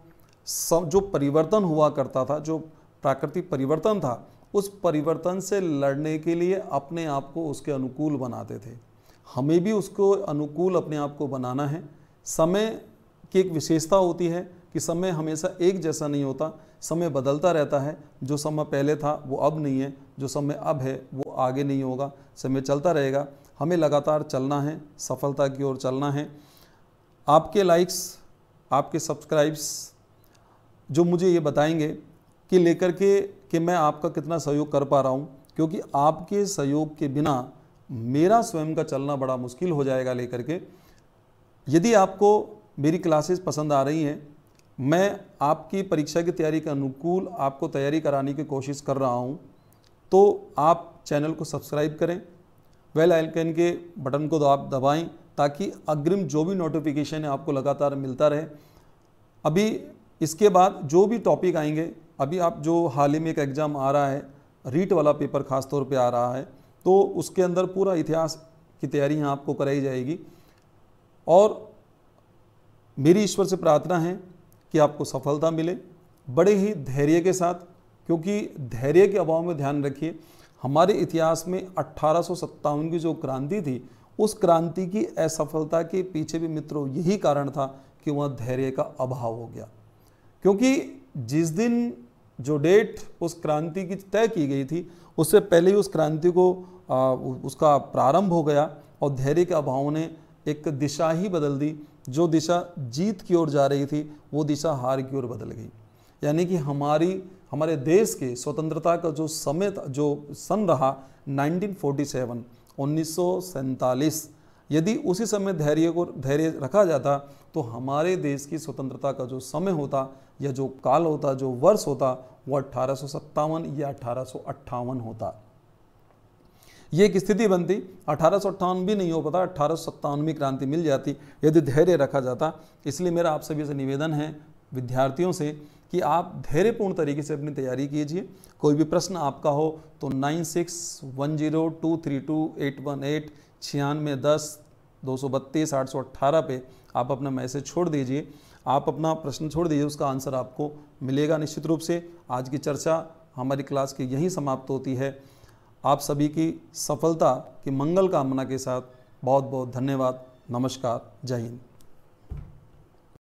सब जो परिवर्तन हुआ करता था जो प्राकृतिक परिवर्तन था उस परिवर्तन से लड़ने के लिए अपने आप को उसके अनुकूल बनाते थे हमें भी उसको अनुकूल अपने आप को बनाना है समय की एक विशेषता होती है कि समय हमेशा एक जैसा नहीं होता समय बदलता रहता है जो समय पहले था वो अब नहीं है जो समय अब है वो आगे नहीं होगा समय चलता रहेगा हमें लगातार चलना है सफलता की ओर चलना है आपके लाइक्स आपके सब्सक्राइब्स जो मुझे ये बताएंगे कि लेकर के कि मैं आपका कितना सहयोग कर पा रहा हूँ क्योंकि आपके सहयोग के बिना मेरा स्वयं का चलना बड़ा मुश्किल हो जाएगा लेकर के यदि आपको मेरी क्लासेस पसंद आ रही हैं मैं आपकी परीक्षा की तैयारी के अनुकूल आपको तैयारी कराने की कोशिश कर रहा हूँ तो आप चैनल को सब्सक्राइब करें वेल आइकन के बटन को आप दबाएं ताकि अग्रिम जो भी नोटिफिकेशन है आपको लगातार मिलता रहे अभी इसके बाद जो भी टॉपिक आएंगे अभी आप जो हाल ही में एक एग्ज़ाम आ रहा है रीट वाला पेपर खास तौर पे आ रहा है तो उसके अंदर पूरा इतिहास की तैयारी यहाँ आपको कराई जाएगी और मेरी ईश्वर से प्रार्थना है कि आपको सफलता मिले बड़े ही धैर्य के साथ क्योंकि धैर्य के अभाव में ध्यान रखिए हमारे इतिहास में अट्ठारह की जो क्रांति थी उस क्रांति की असफलता के पीछे भी मित्रों यही कारण था कि वहाँ धैर्य का अभाव हो गया क्योंकि जिस दिन जो डेट उस क्रांति की तय की गई थी उससे पहले ही उस क्रांति को उसका प्रारंभ हो गया और धैर्य के अभाव ने एक दिशा ही बदल दी जो दिशा जीत की ओर जा रही थी वो दिशा हार की ओर बदल गई यानी कि हमारी हमारे देश के स्वतंत्रता का जो समय जो सन रहा 1947 उन्नीस यदि उसी समय धैर्य को धैर्य रखा जाता तो हमारे देश की स्वतंत्रता का जो समय होता या जो काल होता जो वर्ष होता वो अट्ठारह या अठारह होता ये एक स्थिति बनती अठारह नहीं हो पाता अठारह क्रांति मिल जाती यदि धैर्य रखा जाता इसलिए मेरा आप सभी से निवेदन है विद्यार्थियों से कि आप धैर्यपूर्ण तरीके से अपनी तैयारी कीजिए कोई भी प्रश्न आपका हो तो nine six one zero two three two eight one eight छियानवे दस दो सौ बत्तीस आठ सौ अट्ठारह पे आप अपना मैसेज छोड़ दीजिए आप अपना प्रश्न छोड़ दीजिए उसका आंसर आपको मिलेगा निश्चित रूप से आज की चर्चा हमारी क्लास की यहीं समाप्त होती है आप सभी की सफलता की मंगल कामना के साथ बहुत बहुत धन्यवाद नमस्कार जय हिंद